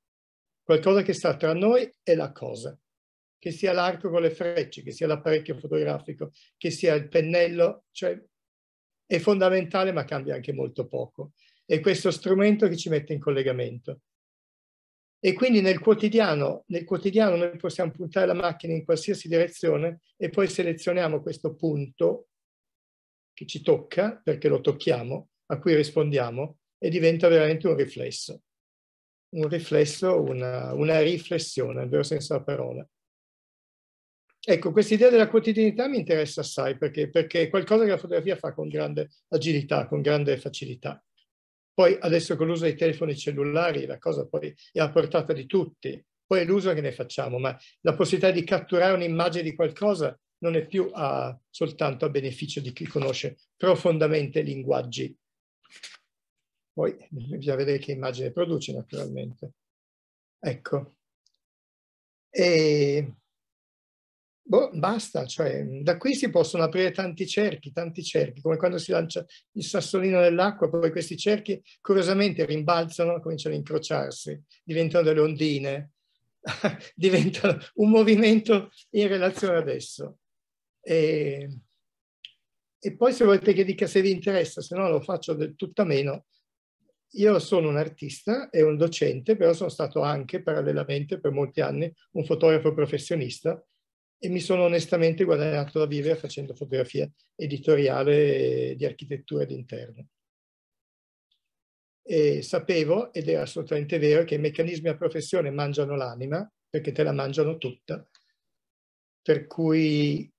qualcosa che sta tra noi e la cosa che sia l'arco con le frecce, che sia l'apparecchio fotografico, che sia il pennello, cioè è fondamentale ma cambia anche molto poco. È questo strumento che ci mette in collegamento. E quindi nel quotidiano, nel quotidiano noi possiamo puntare la macchina in qualsiasi direzione e poi selezioniamo questo punto che ci tocca, perché lo tocchiamo, a cui rispondiamo, e diventa veramente un riflesso. Un riflesso, una, una riflessione, nel vero senso della parola. Ecco, questa idea della quotidianità mi interessa assai perché, perché, è qualcosa che la fotografia fa con grande agilità, con grande facilità. Poi adesso con l'uso dei telefoni cellulari la cosa poi è a portata di tutti, poi è l'uso che ne facciamo, ma la possibilità di catturare un'immagine di qualcosa non è più a, soltanto a beneficio di chi conosce profondamente i linguaggi. Poi bisogna vedere che immagine produce naturalmente. Ecco. E boh, basta, cioè, da qui si possono aprire tanti cerchi, tanti cerchi, come quando si lancia il sassolino nell'acqua, poi questi cerchi curiosamente rimbalzano, cominciano a incrociarsi, diventano delle ondine, diventano un movimento in relazione ad esso. E, e poi se volete che dica se vi interessa, se no lo faccio del tutto a meno. Io sono un artista e un docente, però sono stato anche parallelamente per molti anni un fotografo professionista e mi sono onestamente guadagnato da vivere facendo fotografia editoriale di architettura d'interno. E sapevo, ed era assolutamente vero, che i meccanismi a professione mangiano l'anima, perché te la mangiano tutta, per cui,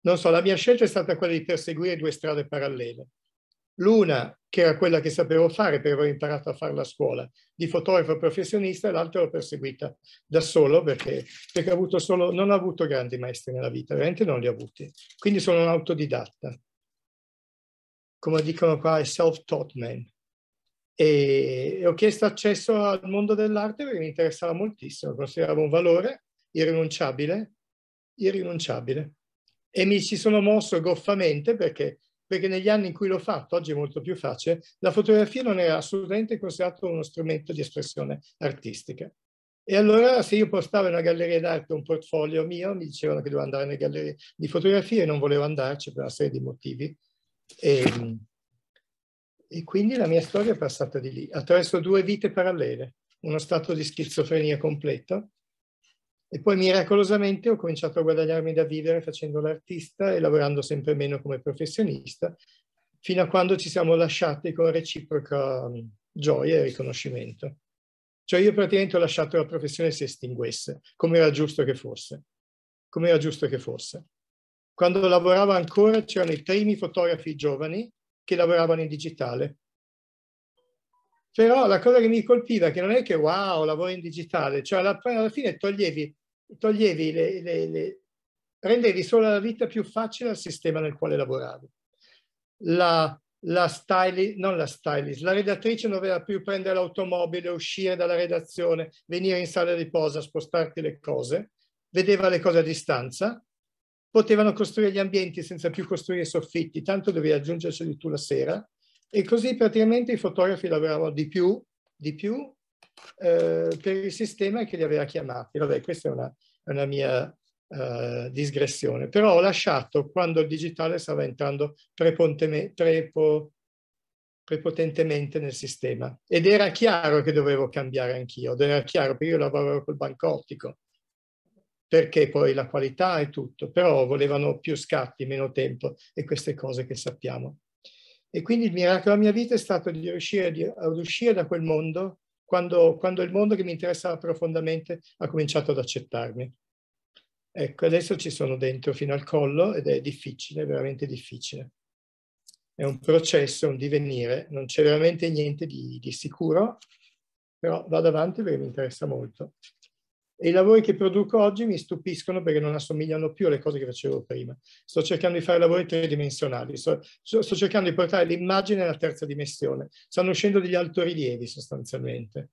non so, la mia scelta è stata quella di perseguire due strade parallele. L'una che era quella che sapevo fare perché avevo imparato a fare la scuola, di fotografo professionista e l'altra l'ho perseguita da solo perché, perché avuto solo, non ho avuto grandi maestri nella vita, veramente non li ho avuti. Quindi sono un autodidatta. Come dicono qua, è self-taught man. E ho chiesto accesso al mondo dell'arte perché mi interessava moltissimo, consideravo un valore irrinunciabile, irrinunciabile. E mi ci sono mosso goffamente perché perché negli anni in cui l'ho fatto, oggi è molto più facile, la fotografia non era assolutamente considerata uno strumento di espressione artistica. E allora se io postavo in una galleria d'arte un portfolio mio, mi dicevano che dovevo andare nelle gallerie di fotografia e non volevo andarci per una serie di motivi. E, ehm, e quindi la mia storia è passata di lì, attraverso due vite parallele, uno stato di schizofrenia completo e poi miracolosamente ho cominciato a guadagnarmi da vivere facendo l'artista e lavorando sempre meno come professionista, fino a quando ci siamo lasciati con reciproca gioia e riconoscimento. Cioè io praticamente ho lasciato la professione si estinguesse, come era giusto che fosse. Come era giusto che fosse. Quando lavoravo ancora c'erano i primi fotografi giovani che lavoravano in digitale. Però la cosa che mi colpiva è che non è che wow, lavoro in digitale, cioè alla, alla fine toglievi toglievi le, le, le, rendevi solo la vita più facile al sistema nel quale lavoravi. La, la stylist, non la stylist, la redattrice non doveva più prendere l'automobile, uscire dalla redazione, venire in sala di posa, spostarti le cose, vedeva le cose a distanza, potevano costruire gli ambienti senza più costruire soffitti, tanto dovevi aggiungerceli tu la sera, e così praticamente i fotografi lavoravano di più, di più eh, per il sistema che li aveva chiamati. Vabbè, questa è una, una mia eh, digressione, però ho lasciato quando il digitale stava entrando prepo, prepotentemente nel sistema ed era chiaro che dovevo cambiare anch'io, era chiaro perché io lavoravo col banco ottico, perché poi la qualità e tutto, però volevano più scatti, meno tempo e queste cose che sappiamo. E quindi il miracolo della mia vita è stato di riuscire ad uscire da quel mondo quando, quando il mondo che mi interessava profondamente ha cominciato ad accettarmi. Ecco, adesso ci sono dentro fino al collo ed è difficile, veramente difficile. È un processo, un divenire, non c'è veramente niente di, di sicuro, però vado avanti perché mi interessa molto e i lavori che produco oggi mi stupiscono perché non assomigliano più alle cose che facevo prima. Sto cercando di fare lavori tridimensionali, sto, sto cercando di portare l'immagine alla terza dimensione, stanno uscendo degli altorilievi sostanzialmente.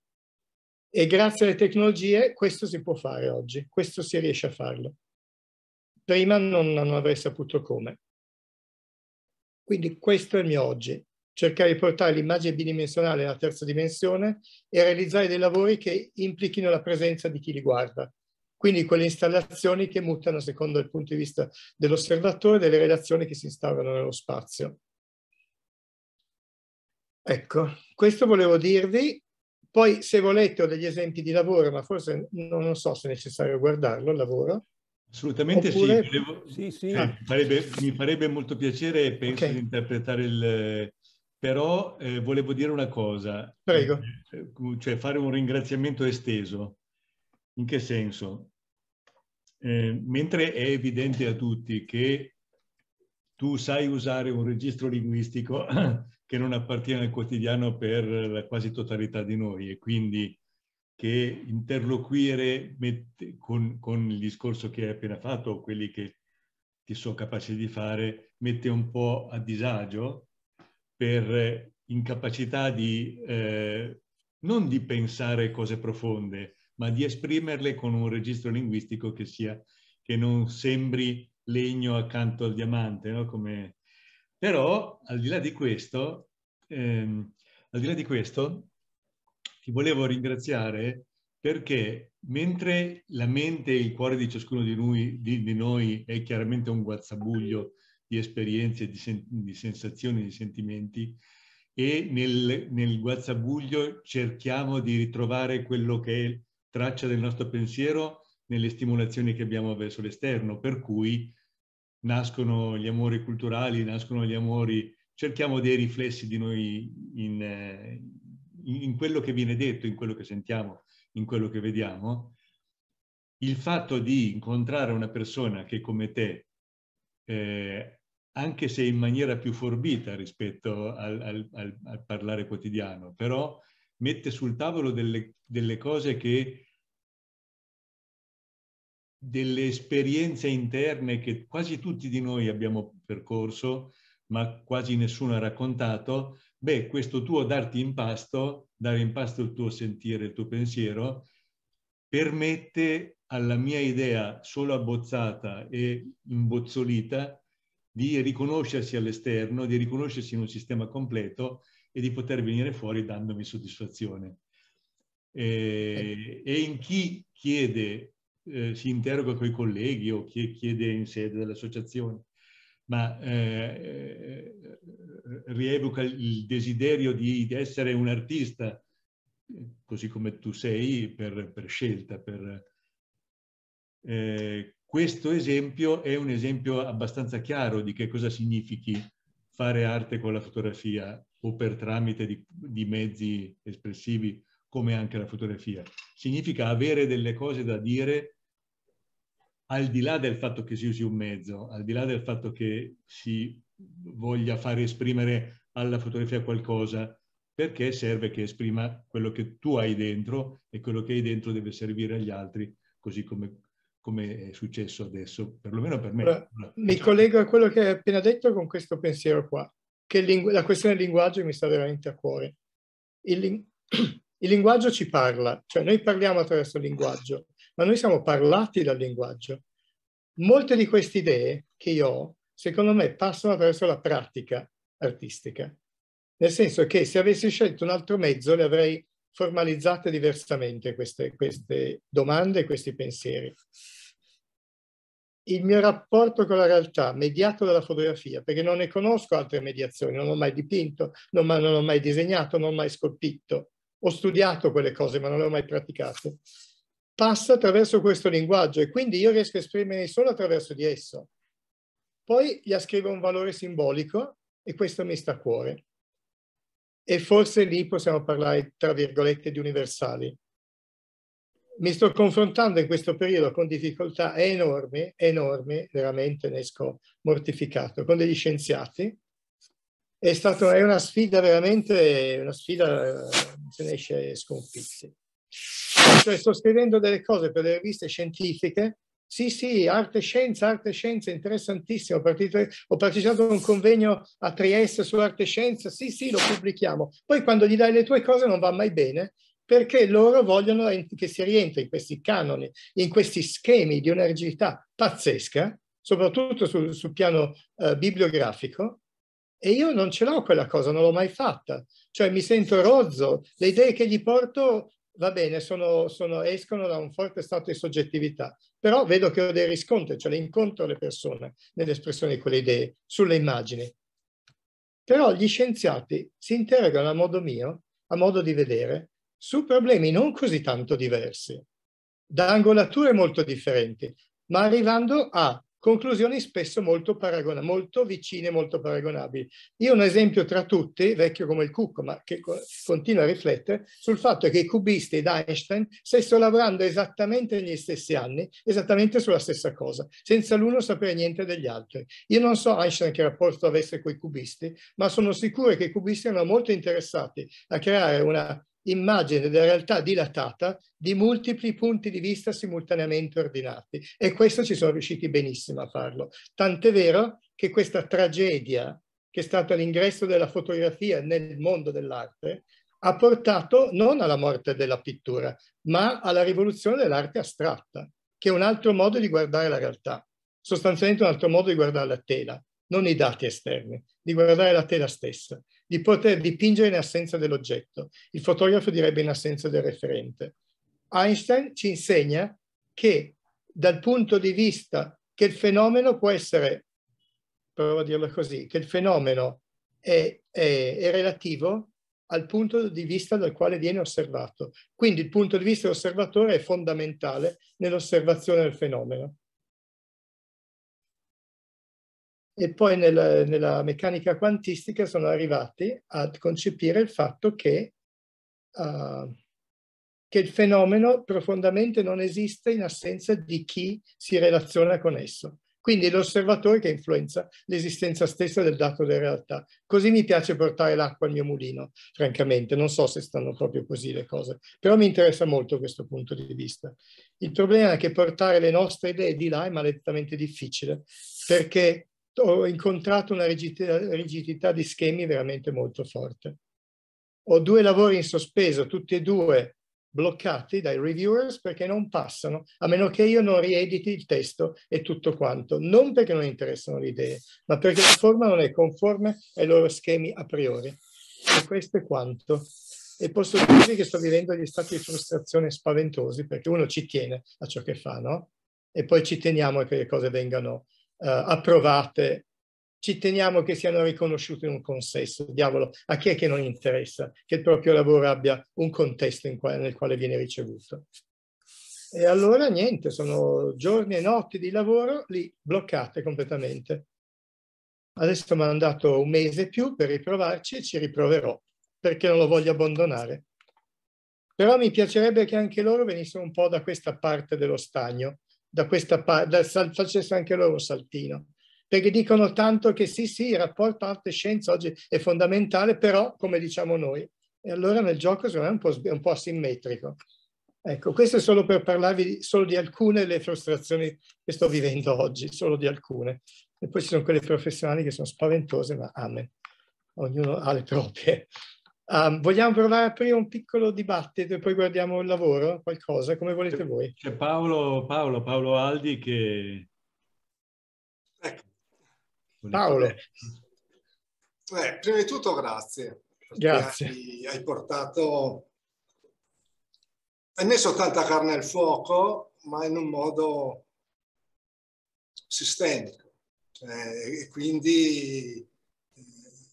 E grazie alle tecnologie questo si può fare oggi, questo si riesce a farlo. Prima non, non avrei saputo come. Quindi questo è il mio oggi cercare di portare l'immagine bidimensionale alla terza dimensione e realizzare dei lavori che implichino la presenza di chi li guarda. Quindi quelle installazioni che mutano secondo il punto di vista dell'osservatore delle relazioni che si instaurano nello spazio. Ecco, questo volevo dirvi. Poi se volete ho degli esempi di lavoro, ma forse non so se è necessario guardarlo il lavoro. Assolutamente Oppure... sì, volevo... sì, sì. Eh, farebbe, mi farebbe molto piacere, penso, okay. di interpretare il, però eh, volevo dire una cosa. Prego. Eh, eh, cioè fare un ringraziamento esteso. In che senso? Eh, mentre è evidente a tutti che tu sai usare un registro linguistico che non appartiene al quotidiano per la quasi totalità di noi e quindi che interloquire con, con il discorso che hai appena fatto o quelli che ti sono capaci di fare mette un po' a disagio, per eh, incapacità di eh, non di pensare cose profonde, ma di esprimerle con un registro linguistico che, sia, che non sembri legno accanto al diamante, no? Come... Però, al di là di questo, ehm, al di là di questo, ti volevo ringraziare perché mentre la mente e il cuore di ciascuno di noi, di, di noi è chiaramente un guazzabuglio di esperienze, di, sen di sensazioni, di sentimenti e nel, nel, guazzabuglio cerchiamo di ritrovare quello che è traccia del nostro pensiero nelle stimolazioni che abbiamo verso l'esterno, per cui nascono gli amori culturali, nascono gli amori, cerchiamo dei riflessi di noi in, eh, in quello che viene detto, in quello che sentiamo, in quello che vediamo. Il fatto di incontrare una persona che come te eh, anche se in maniera più forbita rispetto al, al, al, al parlare quotidiano, però mette sul tavolo delle, delle cose che delle esperienze interne che quasi tutti di noi abbiamo percorso, ma quasi nessuno ha raccontato, beh, questo tuo darti in pasto, dare in pasto il tuo sentire, il tuo pensiero, permette alla mia idea solo abbozzata e imbozzolita di riconoscersi all'esterno, di riconoscersi in un sistema completo e di poter venire fuori dandomi soddisfazione. E, e in chi chiede, eh, si interroga con i colleghi o chi chiede in sede dell'associazione, ma eh, rievoca il desiderio di, di, essere un artista, così come tu sei, per, per scelta, per... Eh, questo esempio è un esempio abbastanza chiaro di che cosa significhi fare arte con la fotografia o per tramite di, di mezzi espressivi come anche la fotografia. Significa avere delle cose da dire al di là del fatto che si usi un mezzo, al di là del fatto che si voglia fare esprimere alla fotografia qualcosa, perché serve che esprima quello che tu hai dentro e quello che hai dentro deve servire agli altri, così come come è successo adesso, perlomeno per me. Allora, mi cioè collego a quello che hai appena detto con questo pensiero qua, che lingu- la questione del linguaggio mi sta veramente a cuore. Il, ling- il linguaggio ci parla, cioè noi parliamo attraverso il linguaggio, ma noi siamo parlati dal linguaggio. Molte di queste idee che io ho, secondo me, passano attraverso la pratica artistica, nel senso che se avessi scelto un altro mezzo le avrei formalizzate diversamente queste, queste domande e questi pensieri. Il mio rapporto con la realtà, mediato dalla fotografia, perché non ne conosco altre mediazioni, non ho mai dipinto, non, non ho mai disegnato, non ho mai scolpito, ho studiato quelle cose ma non le ho mai praticate, passa attraverso questo linguaggio e quindi io riesco a esprimermi solo attraverso di esso. Poi gli ascrivo un valore simbolico e questo mi sta a cuore e forse lì possiamo parlare, tra virgolette, di universali. Mi sto confrontando in questo periodo con difficoltà enormi, enormi, veramente ne esco mortificato, con degli scienziati. È stata è una sfida veramente, una sfida, eh, se ne esce sconfitti. Cioè, sto scrivendo delle cose per le riviste scientifiche sì, sì, arte e scienza, arte e scienza, interessantissimo. Ho, partito, ho partecipato a un convegno a Trieste su arte e scienza. Sì, sì, lo pubblichiamo. Poi quando gli dai le tue cose non va mai bene perché loro vogliono che si rientri in questi canoni, in questi schemi di un'argilità pazzesca, soprattutto sul, sul piano eh, bibliografico, e io non ce l'ho quella cosa, non l'ho mai fatta. Cioè mi sento rozzo, le idee che gli porto va bene, sono, sono, escono da un forte stato di soggettività, però vedo che ho dei riscontri, cioè le incontro le persone nell'espressione di quelle idee, sulle immagini. Però gli scienziati si interrogano a modo mio, a modo di vedere, su problemi non così tanto diversi, da angolature molto differenti, ma arrivando a conclusioni spesso molto, paragona, molto vicine, molto paragonabili. Io un esempio tra tutti, vecchio come il cucco, ma che continua a riflettere, sul fatto che i cubisti ed Einstein stessero lavorando esattamente negli stessi anni, esattamente sulla stessa cosa, senza l'uno sapere niente degli altri. Io non so Einstein che rapporto avesse con i cubisti, ma sono sicuro che i cubisti erano molto interessati a creare una immagine della realtà dilatata di multipli punti di vista simultaneamente ordinati e questo ci sono riusciti benissimo a farlo. Tant'è vero che questa tragedia che è stata l'ingresso della fotografia nel mondo dell'arte ha portato non alla morte della pittura, ma alla rivoluzione dell'arte astratta, che è un altro modo di guardare la realtà, sostanzialmente un altro modo di guardare la tela, non i dati esterni, di guardare la tela stessa di poter dipingere in assenza dell'oggetto. Il fotografo direbbe in assenza del referente. Einstein ci insegna che dal punto di vista che il fenomeno può essere, provo a dirlo così, che il fenomeno è, è, è relativo al punto di vista dal quale viene osservato. Quindi il punto di vista dell'osservatore è fondamentale nell'osservazione del fenomeno. e poi nel, nella meccanica quantistica sono arrivati a concepire il fatto che, uh, che il fenomeno profondamente non esiste in assenza di chi si relaziona con esso. Quindi è l'osservatore che influenza l'esistenza stessa del dato della realtà. Così mi piace portare l'acqua al mio mulino, francamente. Non so se stanno proprio così le cose, però mi interessa molto questo punto di vista. Il problema è che portare le nostre idee di là è maledettamente difficile, perché ho incontrato una rigidità di schemi veramente molto forte. Ho due lavori in sospeso, tutti e due bloccati dai reviewers perché non passano, a meno che io non riediti il testo e tutto quanto. Non perché non interessano le idee, ma perché la forma non è conforme ai loro schemi a priori. E questo è quanto. E posso dirvi che sto vivendo degli stati di frustrazione spaventosi perché uno ci tiene a ciò che fa, no? E poi ci teniamo a che le cose vengano eh, approvate ci teniamo che siano riconosciute in un consesso, diavolo, a chi è che non interessa che il proprio lavoro abbia un contesto quale, nel quale viene ricevuto? E allora niente, sono giorni e notti di lavoro lì bloccate completamente. Adesso mi hanno dato un mese più per riprovarci e ci riproverò perché non lo voglio abbandonare. Però mi piacerebbe che anche loro venissero un po' da questa parte dello stagno, da questa parte, facesse anche loro saltino. Perché dicono tanto che sì, sì, il rapporto arte-scienza oggi è fondamentale, però come diciamo noi. E allora nel gioco secondo me è un po', è un po asimmetrico. Ecco, questo è solo per parlarvi di, solo di alcune delle frustrazioni che sto vivendo oggi, solo di alcune. E poi ci sono quelle professionali che sono spaventose, ma amen. Ognuno ha le proprie. Um, vogliamo provare a aprire un piccolo dibattito e poi guardiamo il lavoro, qualcosa, come volete voi. C'è Paolo, Paolo, Paolo Aldi che... Ecco. Paolo. Eh, prima di tutto grazie. Grazie. Hai, hai portato... Hai messo tanta carne al fuoco, ma in un modo sistemico. Cioè, e quindi eh,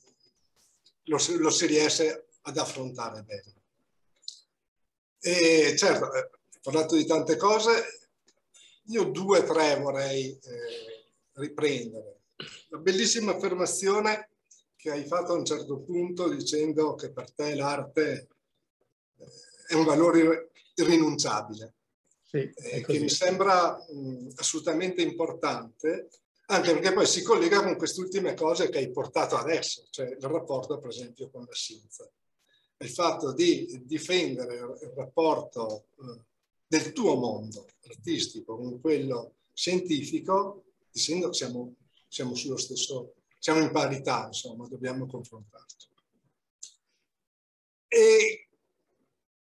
lo, lo si riesce ad affrontare bene. E certo, ho eh, parlato di tante cose, io due o tre vorrei eh, riprendere. La bellissima affermazione che hai fatto a un certo punto dicendo che per te l'arte eh, è un valore irrinunciabile, sì, eh, che mi sembra mh, assolutamente importante, anche perché poi si collega con queste ultime cose che hai portato adesso, cioè il rapporto per esempio con la scienza il fatto di difendere il rapporto eh, del tuo mondo artistico con quello scientifico, dicendo che siamo, siamo sullo stesso, siamo in parità, insomma, dobbiamo confrontarci. E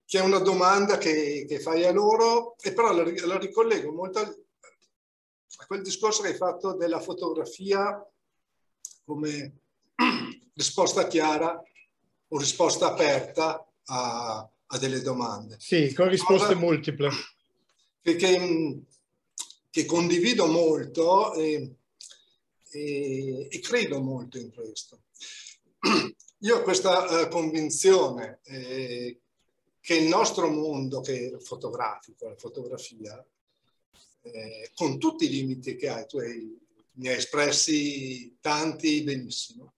che è una domanda che, che fai a loro, e però la, la ricollego molto a, a quel discorso che hai fatto della fotografia come risposta chiara o risposta aperta a, a delle domande. Sì, con risposte Ora, multiple. Perché mm, che condivido molto e, e, e, credo molto in questo. Io ho questa uh, convinzione eh, che il nostro mondo che è il fotografico, la fotografia, eh, con tutti i limiti che hai, tu hai, ne hai espressi tanti benissimo,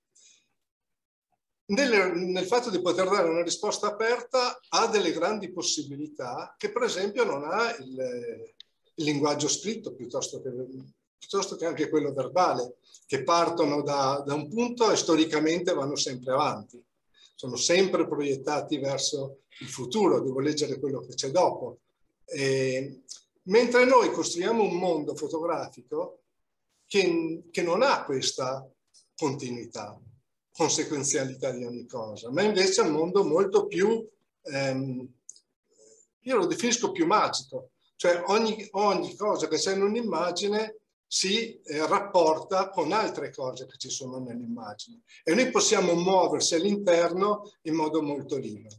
nel, nel fatto di poter dare una risposta aperta ha delle grandi possibilità che per esempio non ha il, il linguaggio scritto piuttosto che, piuttosto che, anche quello verbale, che partono da, da, un punto e storicamente vanno sempre avanti, sono sempre proiettati verso il futuro, devo leggere quello che c'è dopo. E, mentre noi costruiamo un mondo fotografico che, che non ha questa continuità, conseguenzialità di ogni cosa, ma invece è un mondo molto più, ehm, io lo definisco più magico, cioè ogni, ogni cosa che c'è in un'immagine si eh, rapporta con altre cose che ci sono nell'immagine e noi possiamo muoversi all'interno in modo molto libero.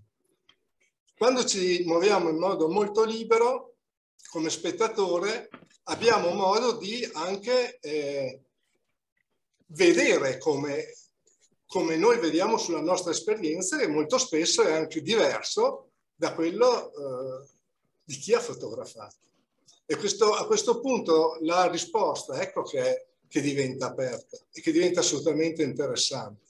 Quando ci muoviamo in modo molto libero, come spettatore, abbiamo modo di anche eh, vedere come come noi vediamo sulla nostra esperienza, che molto spesso è anche diverso da quello eh, di chi ha fotografato. E questo, a questo punto la risposta, ecco che, che, diventa aperta e che diventa assolutamente interessante,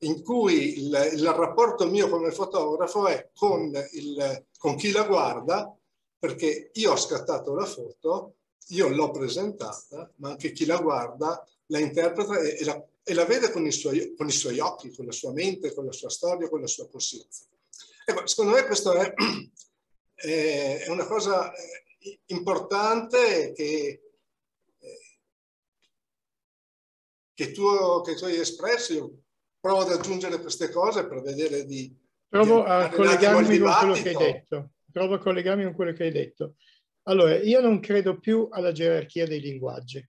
in cui il, il rapporto mio come fotografo è con, il, con chi la guarda, perché io ho scattato la foto, io l'ho presentata, ma anche chi la guarda la interpreta e, e, la, e la, vede con i, suoi, con i, suoi, occhi, con la sua mente, con la sua storia, con la sua coscienza. Ecco, secondo me questa è, è, una cosa eh, importante che, eh, che, tu, che tu hai espresso. Io provo ad aggiungere queste cose per vedere di... Provo di a collegarmi con quello che hai detto. Provo a collegarmi con quello che hai detto. Allora, io non credo più alla gerarchia dei linguaggi.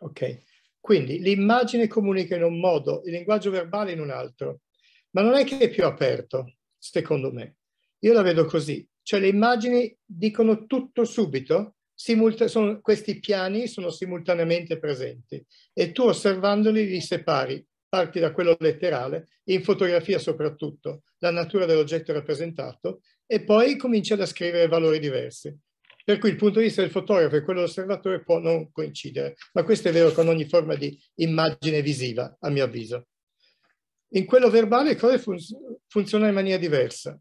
Ok. Quindi l'immagine comunica in un modo, il linguaggio verbale in un altro, ma non è che è più aperto, secondo me. Io la vedo così, cioè le immagini dicono tutto subito, sono, questi piani sono simultaneamente presenti e tu osservandoli li separi, parti da quello letterale, in fotografia soprattutto, la natura dell'oggetto rappresentato, e poi cominci ad ascrivere valori diversi. Per cui il punto di vista del fotografo e quello dell'osservatore può non coincidere, ma questo è vero con ogni forma di immagine visiva, a mio avviso. In quello verbale le cose fun funzionano in maniera diversa.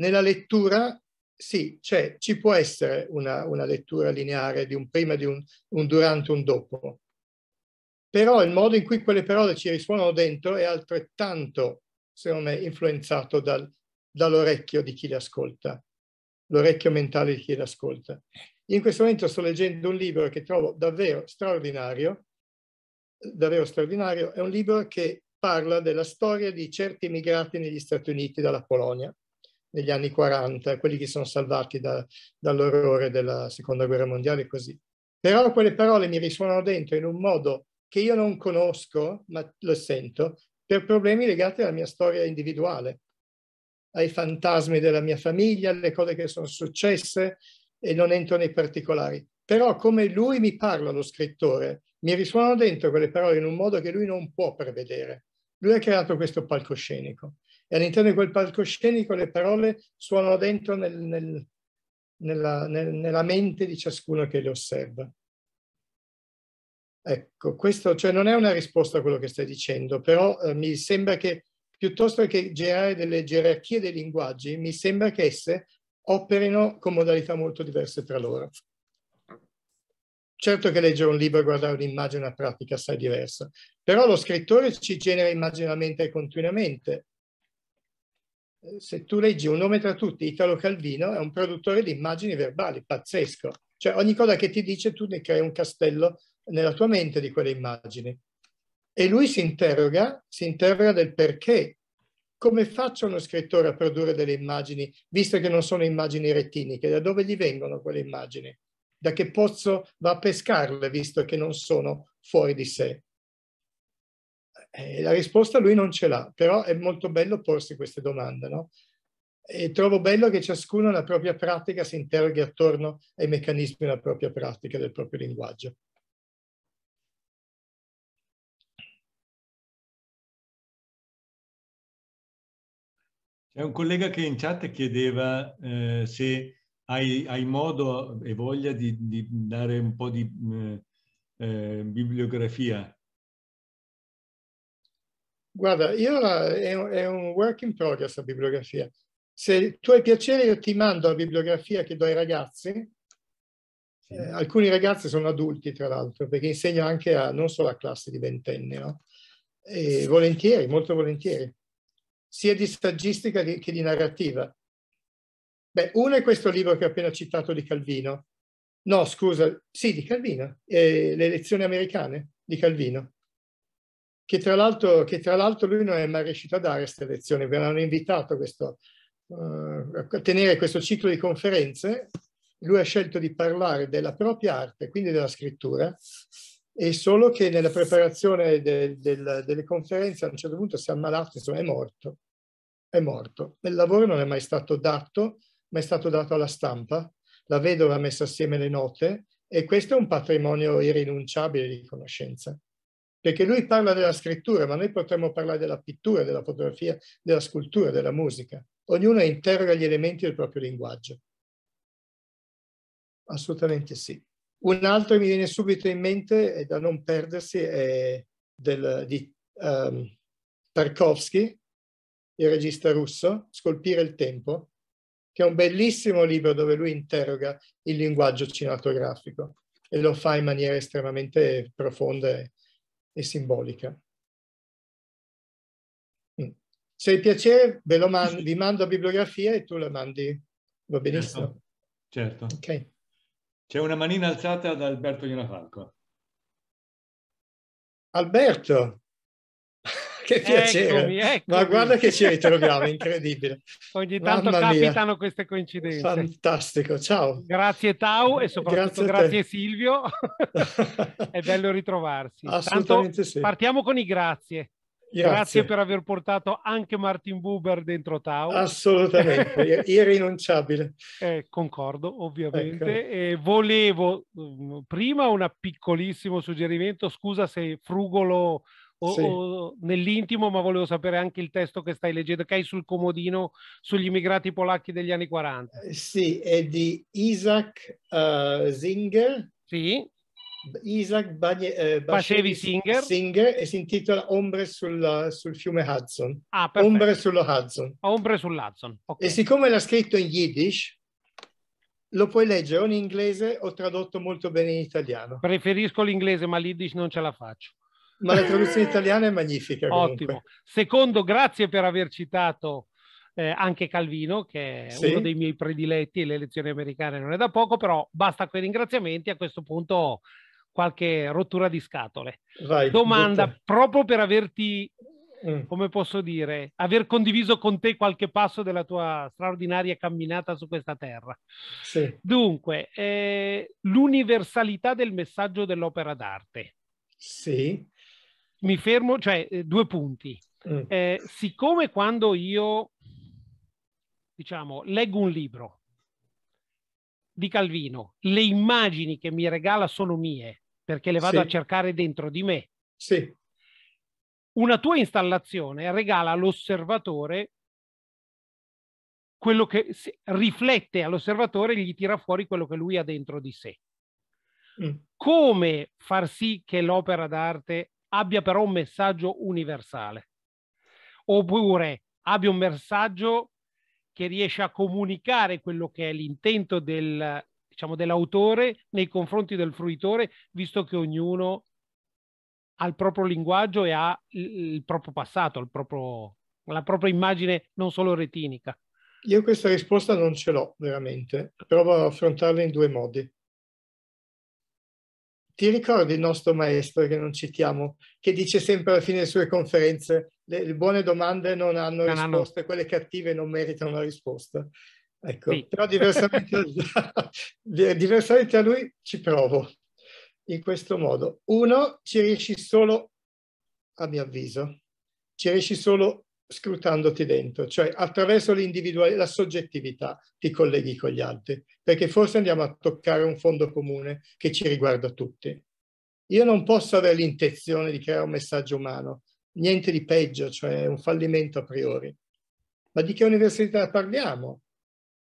Nella lettura, sì, ci può essere una, una, lettura lineare di un prima, di un, un durante, un dopo, però il modo in cui quelle parole ci risuonano dentro è altrettanto, secondo me, influenzato dal, dall'orecchio di chi le ascolta l'orecchio mentale di chi l'ascolta. In questo momento sto leggendo un libro che trovo davvero straordinario, davvero straordinario, è un libro che parla della storia di certi immigrati negli Stati Uniti dalla Polonia negli anni 40, quelli che sono salvati da, dall'orrore della seconda guerra mondiale e così. Però quelle parole mi risuonano dentro in un modo che io non conosco, ma lo sento, per problemi legati alla mia storia individuale ai fantasmi della mia famiglia, alle cose che sono successe e non entro nei particolari. Però come lui mi parla lo scrittore, mi risuonano dentro quelle parole in un modo che lui non può prevedere. Lui ha creato questo palcoscenico e all'interno di quel palcoscenico le parole suonano dentro nel, nel, nella, nel, nella mente di ciascuno che le osserva. Ecco, questo cioè non è una risposta a quello che stai dicendo, però eh, mi sembra che piuttosto che generare delle gerarchie dei linguaggi, mi sembra che esse operino con modalità molto diverse tra loro. Certo che leggere un libro e guardare un'immagine è una pratica assai diversa, però lo scrittore ci genera immagini immaginalmente mente continuamente. Se tu leggi un nome tra tutti, Italo Calvino è un produttore di immagini verbali, pazzesco. Cioè ogni cosa che ti dice tu ne crei un castello nella tua mente di quelle immagini. E lui si interroga, si interroga del perché. Come faccio uno scrittore a produrre delle immagini, visto che non sono immagini retiniche? Da dove gli vengono quelle immagini? Da che pozzo va a pescarle, visto che non sono fuori di sé? E eh, la risposta lui non ce l'ha, però è molto bello porsi queste domande, no? E trovo bello che ciascuno nella propria pratica si interroghi attorno ai meccanismi della propria pratica, del proprio linguaggio. C'è un collega che in chat chiedeva eh, se hai, hai, modo e voglia di, di, dare un po' di eh, eh, bibliografia. Guarda, io è un, è un work in progress la bibliografia. Se tu hai piacere io ti mando la bibliografia che do ai ragazzi, eh, alcuni ragazzi sono adulti, tra l'altro, perché insegno anche a, non solo a classe di ventenne, no? E volentieri, molto volentieri sia di saggistica che, che di narrativa. Beh, uno è questo libro che ho appena citato di Calvino. No, scusa, sì, di Calvino, eh, le elezioni americane di Calvino, che tra l'altro, lui non è mai riuscito a dare queste lezioni, ve l'hanno invitato questo, uh, a tenere questo ciclo di conferenze, lui ha scelto di parlare della propria arte, quindi della scrittura, e solo che nella preparazione de, de, de, delle conferenze a un certo punto si è ammalato, insomma è morto, è morto. Il lavoro non è mai stato dato, ma è stato dato alla stampa, la vedova ha messo assieme le note e questo è un patrimonio irrinunciabile di conoscenza. Perché lui parla della scrittura, ma noi potremmo parlare della pittura, della fotografia, della scultura, della musica. Ognuno interroga gli elementi del proprio linguaggio. Assolutamente sì. Un altro che mi viene subito in mente è da non perdersi è del, di um, Tarkovsky, il regista russo, Scolpire il tempo, che è un bellissimo libro dove lui interroga il linguaggio cinematografico e lo fa in maniera estremamente profonda e, simbolica. Mm. Se hai piacere, ve lo man vi mando a bibliografia e tu la mandi, va benissimo. Certo. certo. Okay. C'è una manina alzata da Alberto Ianafalco. Alberto, che piacere. Eccomi, eccomi. Ma guarda che ci ritroviamo, incredibile. Ogni tanto Mamma capitano mia. queste coincidenze. Fantastico, ciao. Grazie Tau e soprattutto grazie, grazie Silvio. È bello ritrovarsi. Assolutamente tanto, sì. Partiamo con i grazie. Grazie. Grazie. per aver portato anche Martin Buber dentro Tau. Assolutamente, irrinunciabile. Eh, concordo, ovviamente. Ecco. volevo mm, prima un piccolissimo suggerimento, scusa se frugolo o, sì. o nell'intimo, ma volevo sapere anche il testo che stai leggendo, che hai sul comodino sugli immigrati polacchi degli anni 40. Eh, sì, è di Isaac uh, eh, Zinger. Sì. Isaac eh, Bashevi Bacevi Singer. Singer. e si intitola Ombre sul, sul fiume Hudson. Ah, Ombre sullo Hudson. Ombre sull'Hudson. Okay. E siccome l'ha scritto in Yiddish, lo puoi leggere o in inglese o tradotto molto bene in italiano. Preferisco l'inglese, ma l'Yiddish non ce la faccio. Ma la traduzione italiana è magnifica. Comunque. Secondo, grazie per aver citato eh, anche Calvino, che è sì. uno dei miei prediletti, le lezioni americane non è da poco, però basta con i ringraziamenti. A questo punto qualche rottura di scatole. Vai, Domanda butta. proprio per averti, mm. come posso dire, aver condiviso con te qualche passo della tua straordinaria camminata su questa terra. Sì. Dunque, eh, l'universalità del messaggio dell'opera d'arte. Sì. Mi fermo, cioè eh, due punti. Mm. Eh, siccome quando io, diciamo, leggo un libro di Calvino, le immagini che mi regala sono mie, perché le vado sì. a cercare dentro di me. Sì. Una tua installazione regala all'osservatore quello che riflette all'osservatore e gli tira fuori quello che lui ha dentro di sé. Mm. Come far sì che l'opera d'arte abbia però un messaggio universale? Oppure abbia un messaggio che riesce a comunicare quello che è l'intento del diciamo, dell'autore nei confronti del fruitore, visto che ognuno ha il proprio linguaggio e ha il proprio passato, il proprio, la propria immagine non solo retinica. Io questa risposta non ce l'ho veramente, provo ad affrontarla in due modi. Ti ricordi il nostro maestro che non citiamo, che dice sempre alla fine delle sue conferenze le, le buone domande non hanno risposte, quelle cattive non meritano una risposta. Ecco, sì. però diversamente, diversamente a lui ci provo in questo modo. Uno, ci riesci solo, a mio avviso, ci riesci solo scrutandoti dentro, cioè attraverso l'individualità, la soggettività ti colleghi con gli altri, perché forse andiamo a toccare un fondo comune che ci riguarda tutti. Io non posso avere l'intenzione di creare un messaggio umano, niente di peggio, cioè un fallimento a priori. Ma di che università parliamo?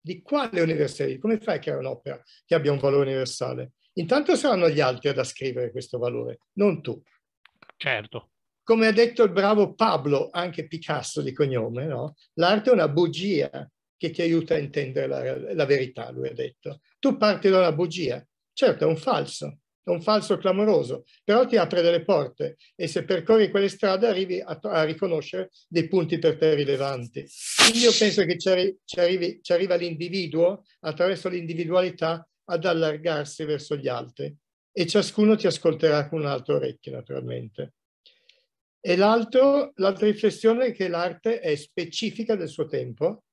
di quale università, come fai a creare un'opera che abbia un valore universale? Intanto saranno gli altri ad ascrivere questo valore, non tu. Certo. Come ha detto il bravo Pablo, anche Picasso di cognome, no? l'arte è una bugia che ti aiuta a intendere la, la verità, lui ha detto. Tu parti da una bugia, certo è un falso, è un falso clamoroso, però ti apre delle porte e se percorri quelle strade arrivi a, a riconoscere dei punti per te rilevanti. Quindi io penso che ci, arri ci, arrivi, ci arriva l'individuo attraverso l'individualità ad allargarsi verso gli altri e ciascuno ti ascolterà con un altro orecchio naturalmente. E l'altra riflessione è che l'arte è specifica del suo tempo,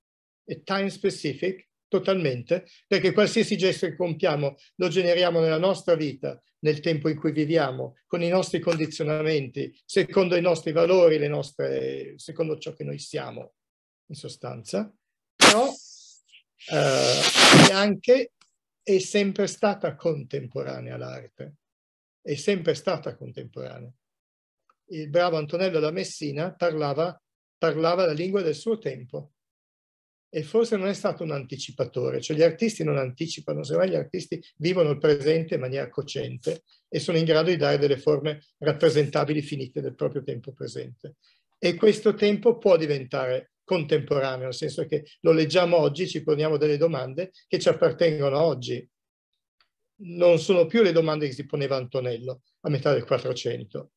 è time specific, totalmente, perché qualsiasi gesto che compiamo lo generiamo nella nostra vita, nel tempo in cui viviamo, con i nostri condizionamenti, secondo i nostri valori, nostre, secondo ciò che noi siamo, in sostanza, però eh, è anche è sempre stata contemporanea l'arte, è sempre stata contemporanea. Il bravo Antonello da Messina parlava, parlava la lingua del suo tempo e forse non è stato un anticipatore, cioè gli artisti non anticipano, se semmai gli artisti vivono il presente in maniera cocente e sono in grado di dare delle forme rappresentabili finite del proprio tempo presente. E questo tempo può diventare contemporaneo, nel senso che lo leggiamo oggi, ci poniamo delle domande che ci appartengono oggi. Non sono più le domande che si poneva Antonello a metà del Quattrocento,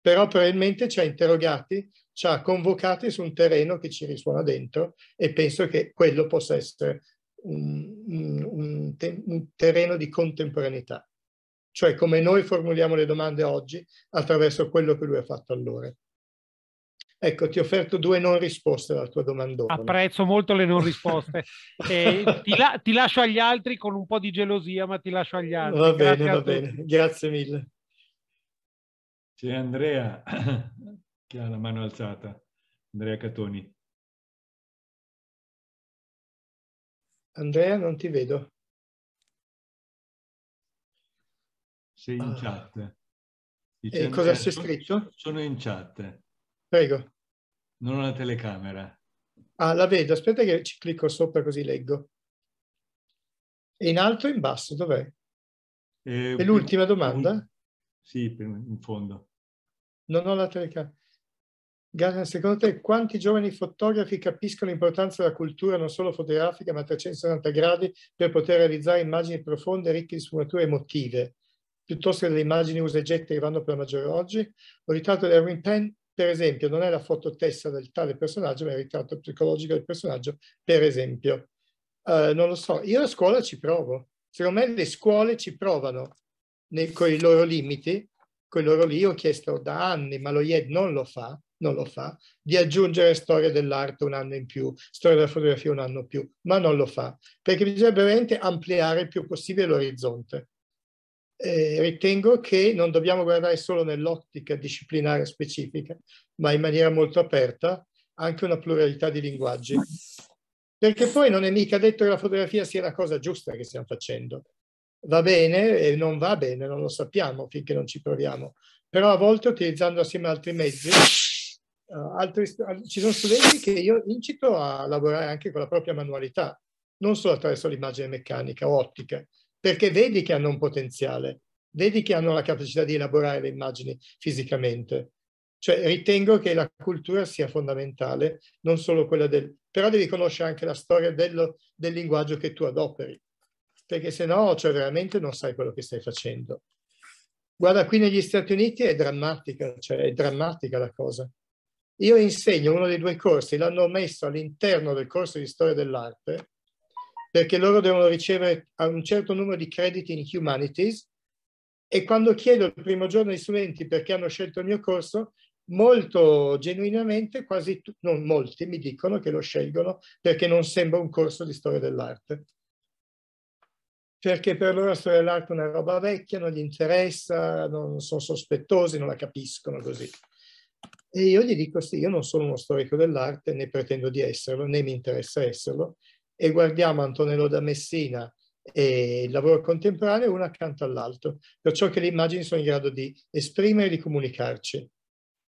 però probabilmente ci ha interrogati ci ha convocati su un terreno che ci risuona dentro e penso che quello possa essere un, un, te, un terreno di contemporaneità, cioè come noi formuliamo le domande oggi attraverso quello che lui ha fatto allora. Ecco, ti ho offerto due non risposte alla tua domandona. Apprezzo molto le non risposte. Eh, ti, la ti, lascio agli altri con un po' di gelosia, ma ti lascio agli altri. Va bene, Grazie va bene. Grazie mille. C'è Andrea. Chi ha la mano alzata? Andrea Catoni. Andrea, non ti vedo. Sei in ah. chat. Dicendo e cosa c'è scritto? Sono in chat. Prego. Non ho la telecamera. Ah, la vedo. Aspetta che ci clicco sopra così leggo. E in alto o in basso, dov'è? Eh, e l'ultima domanda? Un... Sì, in fondo. Non ho la telecamera. Garan, secondo te quanti giovani fotografi capiscono l'importanza della cultura non solo fotografica ma a 360 gradi per poter realizzare immagini profonde e ricche di sfumature emotive, piuttosto che delle immagini usa e getta che vanno per la maggiore oggi? O ritratto di Erwin Penn, per esempio, non è la fototessa del tale personaggio, ma è il ritratto psicologico del personaggio, per esempio. Uh, non lo so, io a scuola ci provo. Secondo me le scuole ci provano con i loro limiti, con i loro lì. Io ho chiesto da anni, ma lo IED non lo fa non lo fa, di aggiungere storia dell'arte un anno in più, storia della fotografia un anno in più, ma non lo fa, perché bisogna veramente ampliare il più possibile l'orizzonte. Eh, ritengo che non dobbiamo guardare solo nell'ottica disciplinare specifica, ma in maniera molto aperta anche una pluralità di linguaggi. Perché poi non è mica detto che la fotografia sia la cosa giusta che stiamo facendo. Va bene e non va bene, non lo sappiamo finché non ci proviamo. Però a volte utilizzando assieme altri mezzi Uh, altri, ci sono studenti che io incito a lavorare anche con la propria manualità, non solo attraverso l'immagine meccanica o ottica, perché vedi che hanno un potenziale, vedi che hanno la capacità di elaborare le immagini fisicamente. Cioè ritengo che la cultura sia fondamentale, non solo quella del... però devi conoscere anche la storia dello, del linguaggio che tu adoperi, perché se no, cioè veramente non sai quello che stai facendo. Guarda, qui negli Stati Uniti è drammatica, cioè è drammatica la cosa. Io insegno uno dei due corsi, l'hanno messo all'interno del corso di storia dell'arte, perché loro devono ricevere un certo numero di crediti in humanities e quando chiedo il primo giorno ai studenti perché hanno scelto il mio corso, molto genuinamente, quasi non molti, mi dicono che lo scelgono perché non sembra un corso di storia dell'arte. Perché per loro la storia dell'arte è una roba vecchia, non gli interessa, non sono sospettosi, non la capiscono così. E io gli dico sì, io non sono uno storico dell'arte, né pretendo di esserlo, né mi interessa esserlo, e guardiamo Antonello da Messina e il lavoro contemporaneo uno accanto all'altro, perciò che le immagini sono in grado di esprimere e di comunicarci.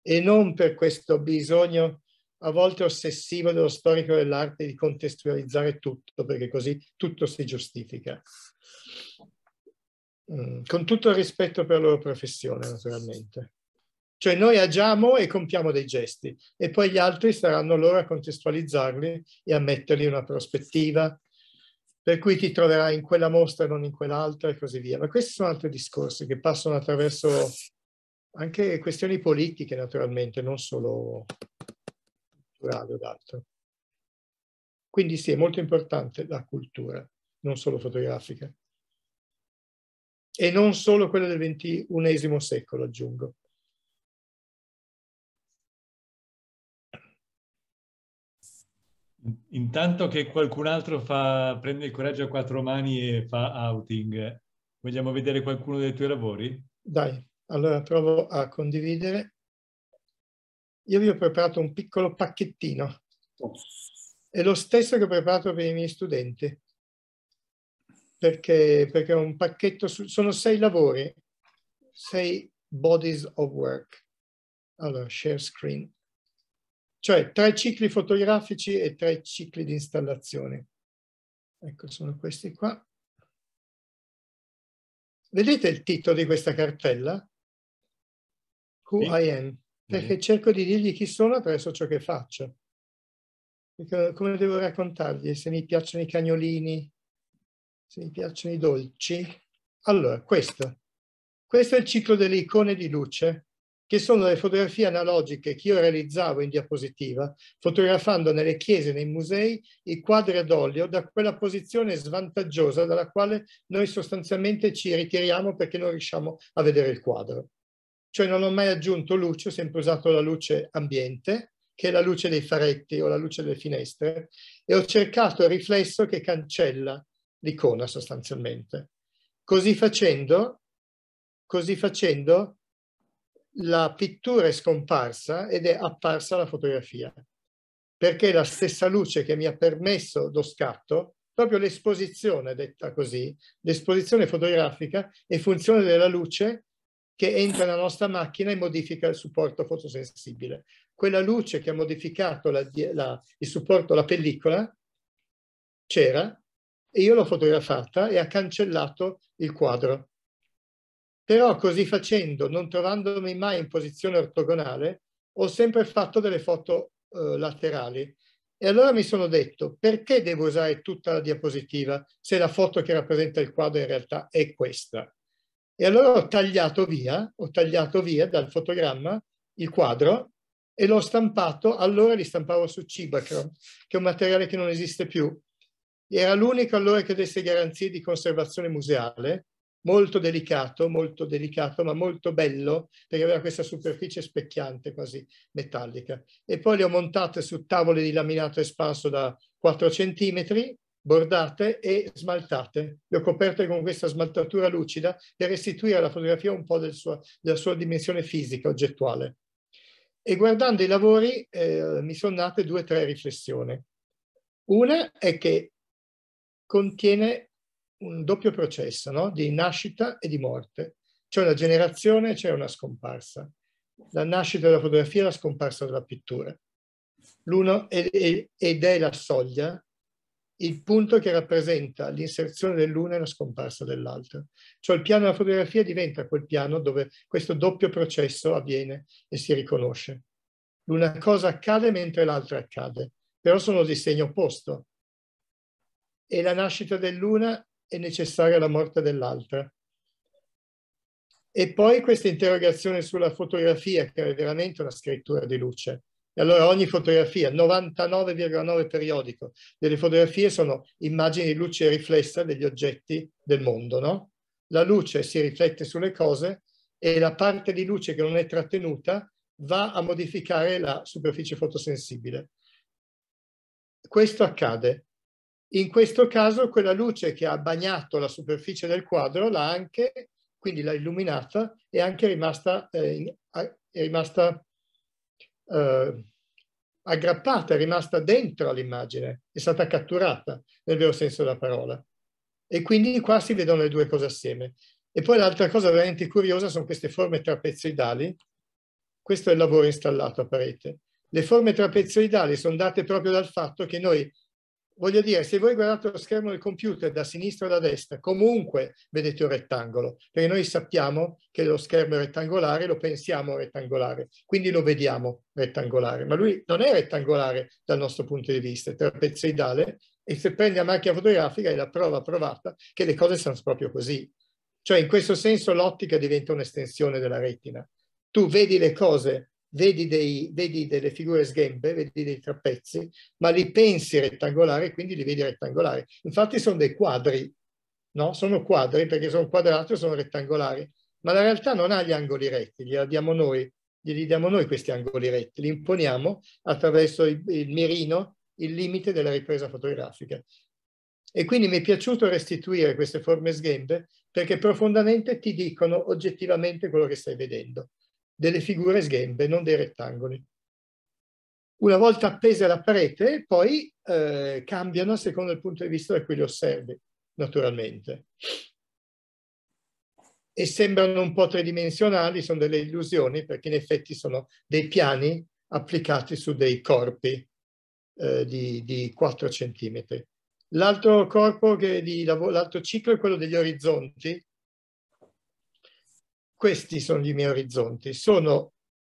E non per questo bisogno a volte ossessivo dello storico dell'arte di contestualizzare tutto, perché così tutto si giustifica. Mm, con tutto il rispetto per la loro professione, naturalmente. Cioè noi agiamo e compiamo dei gesti e poi gli altri saranno loro a contestualizzarli e a metterli in una prospettiva, per cui ti troverai in quella mostra e non in quell'altra e così via. Ma questi sono altri discorsi che passano attraverso anche questioni politiche naturalmente, non solo culturali o d'altro. Quindi sì, è molto importante la cultura, non solo fotografica. E non solo quella del XXI secolo, aggiungo. Intanto che qualcun altro fa, prende il coraggio a quattro mani e fa outing, vogliamo vedere qualcuno dei tuoi lavori? Dai, allora provo a condividere. Io vi ho preparato un piccolo pacchettino. È lo stesso che ho preparato per i miei studenti. Perché, perché è un pacchetto, su, sono sei lavori, sei bodies of work. Allora, share screen cioè tre cicli fotografici e tre cicli di installazione. Ecco, sono questi qua. Vedete il titolo di questa cartella? Who sì. I am, perché mm -hmm. cerco di dirgli chi sono attraverso ciò che faccio. Perché come devo raccontargli se mi piacciono i cagnolini, se mi piacciono i dolci? Allora, questo. Questo è il ciclo delle icone di luce che sono le fotografie analogiche che io realizzavo in diapositiva, fotografando nelle chiese e nei musei i quadri ad olio da quella posizione svantaggiosa dalla quale noi sostanzialmente ci ritiriamo perché non riusciamo a vedere il quadro. Cioè non ho mai aggiunto luce, ho sempre usato la luce ambiente, che è la luce dei faretti o la luce delle finestre, e ho cercato il riflesso che cancella l'icona sostanzialmente. Così facendo, così facendo la pittura è scomparsa ed è apparsa la fotografia, perché la stessa luce che mi ha permesso lo scatto, proprio l'esposizione, detta così, l'esposizione fotografica è funzione della luce che entra nella nostra macchina e modifica il supporto fotosensibile. Quella luce che ha modificato la, la, il supporto, la pellicola, c'era e io l'ho fotografata e ha cancellato il quadro però così facendo, non trovandomi mai in posizione ortogonale, ho sempre fatto delle foto eh, laterali. E allora mi sono detto, perché devo usare tutta la diapositiva se la foto che rappresenta il quadro in realtà è questa? E allora ho tagliato via, ho tagliato via dal fotogramma il quadro e l'ho stampato, allora li stampavo su Cibacron, che è un materiale che non esiste più. Era l'unico allora che desse garanzie di conservazione museale, molto delicato, molto delicato, ma molto bello, perché aveva questa superficie specchiante, quasi metallica. E poi le ho montate su tavole di laminato espanso da 4 cm, bordate e smaltate. Le ho coperte con questa smaltatura lucida per restituire alla fotografia un po' del sua, della sua dimensione fisica, oggettuale. E guardando i lavori eh, mi sono nate due o tre riflessioni. Una è che contiene un doppio processo no? di nascita e di morte. C'è una generazione e c'è una scomparsa. La nascita della fotografia e la scomparsa della pittura. L'uno ed è la soglia, il punto che rappresenta l'inserzione dell'una e la scomparsa dell'altra. Cioè il piano della fotografia diventa quel piano dove questo doppio processo avviene e si riconosce. L'una cosa accade mentre l'altra accade, però sono di segno opposto. E la nascita dell'una è necessaria la morte dell'altra. E poi questa interrogazione sulla fotografia, che è veramente una scrittura di luce. E allora ogni fotografia, 99,9 periodico, delle fotografie sono immagini di luce riflessa degli oggetti del mondo, no? La luce si riflette sulle cose e la parte di luce che non è trattenuta va a modificare la superficie fotosensibile. Questo accade in questo caso quella luce che ha bagnato la superficie del quadro l'ha anche, quindi l'ha illuminata, è anche rimasta, eh, è rimasta eh, aggrappata, è rimasta dentro all'immagine, è stata catturata nel vero senso della parola. E quindi qua si vedono le due cose assieme. E poi l'altra cosa veramente curiosa sono queste forme trapezoidali. Questo è il lavoro installato a parete. Le forme trapezoidali sono date proprio dal fatto che noi voglio dire, se voi guardate lo schermo del computer da sinistra o da destra, comunque vedete un rettangolo, perché noi sappiamo che lo schermo è rettangolare, lo pensiamo rettangolare, quindi lo vediamo rettangolare, ma lui non è rettangolare dal nostro punto di vista, è trapezoidale e se prende la macchina fotografica è la prova provata che le cose sono proprio così. Cioè in questo senso l'ottica diventa un'estensione della retina. Tu vedi le cose vedi, dei, vedi delle figure sghembe, vedi dei trapezzi, ma li pensi rettangolari e quindi li vedi rettangolari. Infatti sono dei quadri, no? Sono quadri perché sono quadrati o sono rettangolari, ma la realtà non ha gli angoli retti, li diamo noi, glieli diamo noi questi angoli retti, li imponiamo attraverso il, il mirino, il limite della ripresa fotografica. E quindi mi è piaciuto restituire queste forme sghembe perché profondamente ti dicono oggettivamente quello che stai vedendo delle figure sghembe, non dei rettangoli. Una volta appese alla parete, poi eh, cambiano secondo il punto di vista da cui li osservi, naturalmente. E sembrano un po' tridimensionali, sono delle illusioni, perché in effetti sono dei piani applicati su dei corpi eh, di, di 4 centimetri. L'altro corpo, l'altro ciclo è quello degli orizzonti, questi sono i miei orizzonti, sono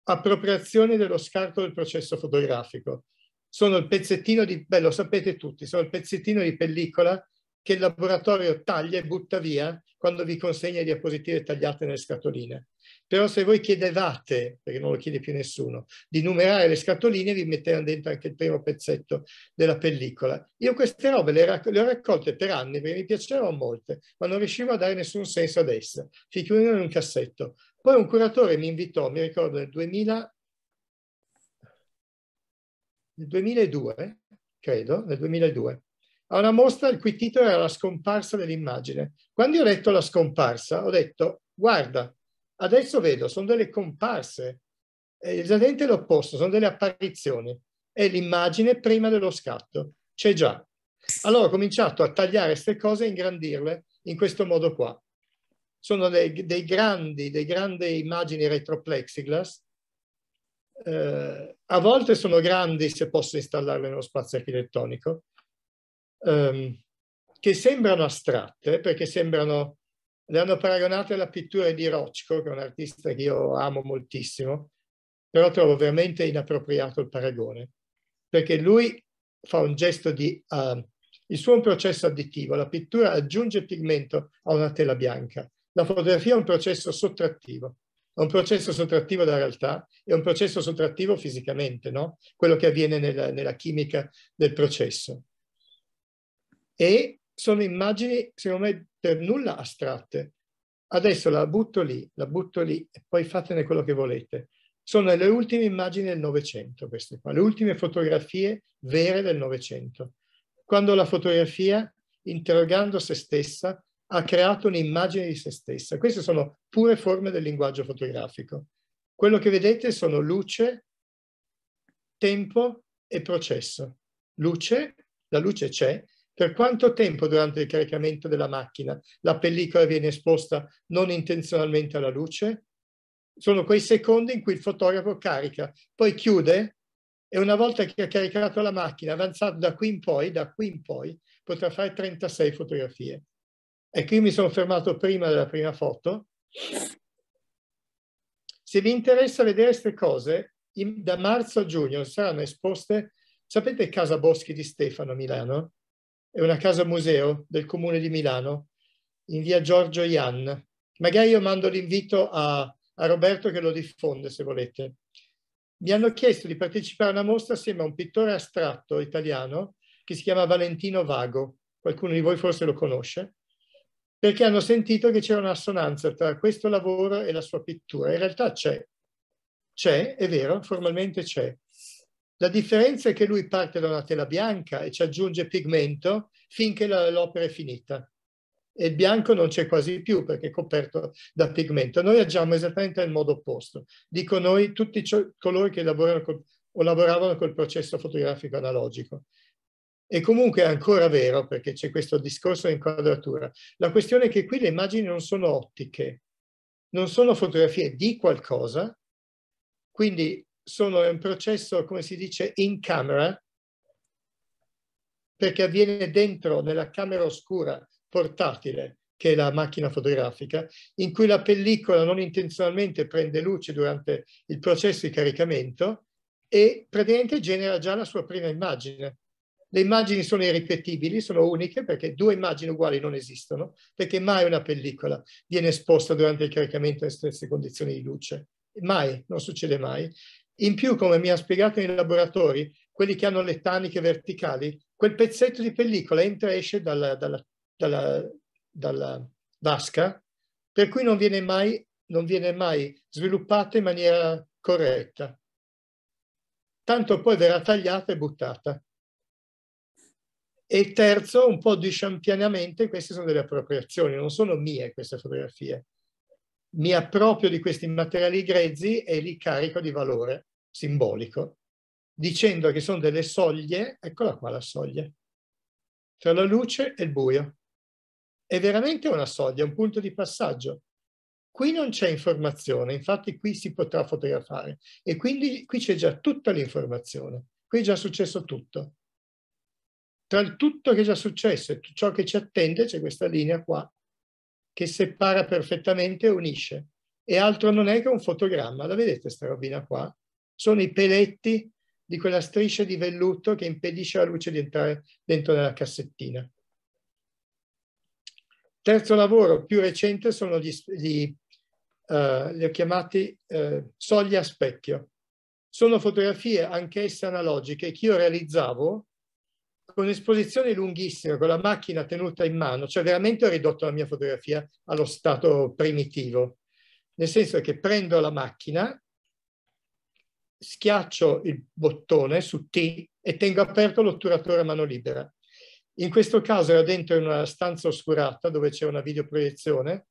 appropriazioni dello scarto del processo fotografico, sono il pezzettino di, beh lo sapete tutti, sono il pezzettino di pellicola che il laboratorio taglia e butta via quando vi consegna diapositive tagliate nelle scatoline. Però se voi chiedevate, perché non lo chiede più nessuno, di numerare le scatoline, vi mettevano dentro anche il primo pezzetto della pellicola. Io queste robe le, racc le ho raccolte per anni perché mi piacevano molte, ma non riuscivo a dare nessun senso ad esse. Si chiudevano in un cassetto. Poi un curatore mi invitò, mi ricordo nel 2000, nel 2002, credo, nel 2002, a una mostra il cui titolo era La scomparsa dell'immagine. Quando io ho letto La scomparsa, ho detto, guarda, Adesso vedo, sono delle comparse, è esattamente l'opposto, sono delle apparizioni, è l'immagine prima dello scatto, c'è già. Allora ho cominciato a tagliare queste cose e ingrandirle in questo modo qua. Sono dei, dei grandi, dei grandi immagini retroplexiglass, eh, a volte sono grandi se posso installarle nello spazio architettonico, ehm, che sembrano astratte perché sembrano le hanno paragonate alla pittura di Rochko, che è un artista che io amo moltissimo, però trovo veramente inappropriato il paragone, perché lui fa un gesto di... Uh, il suo è un processo additivo, la pittura aggiunge pigmento a una tela bianca, la fotografia è un processo sottrattivo, è un processo sottrattivo dalla realtà, è un processo sottrattivo fisicamente, no? quello che avviene nella, nella chimica del processo. E sono immagini, secondo me, per nulla astratte. Adesso la butto lì, la butto lì e poi fatene quello che volete. Sono le ultime immagini del Novecento, queste qua, le ultime fotografie vere del Novecento. Quando la fotografia, interrogando se stessa, ha creato un'immagine di se stessa. Queste sono pure forme del linguaggio fotografico. Quello che vedete sono luce, tempo e processo. Luce, la luce c'è, per quanto tempo durante il caricamento della macchina la pellicola viene esposta non intenzionalmente alla luce? Sono quei secondi in cui il fotografo carica, poi chiude e una volta che ha caricato la macchina, avanzato da qui in poi, da qui in poi, potrà fare 36 fotografie. E ecco, qui mi sono fermato prima della prima foto. Se vi interessa vedere queste cose, in, da marzo a giugno saranno esposte, sapete Casa Boschi di Stefano a Milano? è una casa museo del comune di Milano in via Giorgio Ian. Magari io mando l'invito a, a Roberto che lo diffonde se volete. Mi hanno chiesto di partecipare a una mostra assieme a un pittore astratto italiano che si chiama Valentino Vago, qualcuno di voi forse lo conosce, perché hanno sentito che c'era un'assonanza tra questo lavoro e la sua pittura. In realtà c'è, c'è, è vero, formalmente c'è, la differenza è che lui parte da una tela bianca e ci aggiunge pigmento finché l'opera è finita. E il bianco non c'è quasi più perché è coperto da pigmento. Noi agiamo esattamente nel modo opposto. Dico noi, tutti coloro che lavorano col, o lavoravano col processo fotografico analogico. E comunque è ancora vero perché c'è questo discorso di inquadratura. La questione è che qui le immagini non sono ottiche, non sono fotografie di qualcosa, quindi sono, è un processo, come si dice, in camera, perché avviene dentro, nella camera oscura portatile, che è la macchina fotografica, in cui la pellicola non intenzionalmente prende luce durante il processo di caricamento e praticamente genera già la sua prima immagine. Le immagini sono irripetibili, sono uniche perché due immagini uguali non esistono, perché mai una pellicola viene esposta durante il caricamento alle stesse condizioni di luce. Mai, non succede mai. In più, come mi ha spiegato nei laboratori, quelli che hanno le taniche verticali, quel pezzetto di pellicola entra e esce dalla, dalla, dalla, dalla vasca, per cui non viene, mai, non viene mai sviluppata in maniera corretta. Tanto poi verrà tagliata e buttata. E terzo, un po' di sciampianamente, queste sono delle appropriazioni, non sono mie queste fotografie mi approprio di questi materiali grezzi e li carico di valore simbolico, dicendo che sono delle soglie, eccola qua la soglia, tra la luce e il buio. È veramente una soglia, un punto di passaggio. Qui non c'è informazione, infatti qui si potrà fotografare e quindi qui c'è già tutta l'informazione, qui è già successo tutto. Tra il tutto che è già successo e ciò che ci attende c'è questa linea qua che separa perfettamente e unisce. E altro non è che un fotogramma, la vedete questa robina qua? Sono i peletti di quella striscia di velluto che impedisce alla luce di entrare dentro nella cassettina. Terzo lavoro più recente sono gli, gli uh, li ho chiamati uh, eh, soglie a specchio. Sono fotografie anch'esse analogiche che io realizzavo con esposizioni lunghissima, con la macchina tenuta in mano, cioè veramente ho ridotto la mia fotografia allo stato primitivo, nel senso che prendo la macchina, schiaccio il bottone su T e tengo aperto l'otturatore a mano libera. In questo caso ero dentro in una stanza oscurata dove c'era una videoproiezione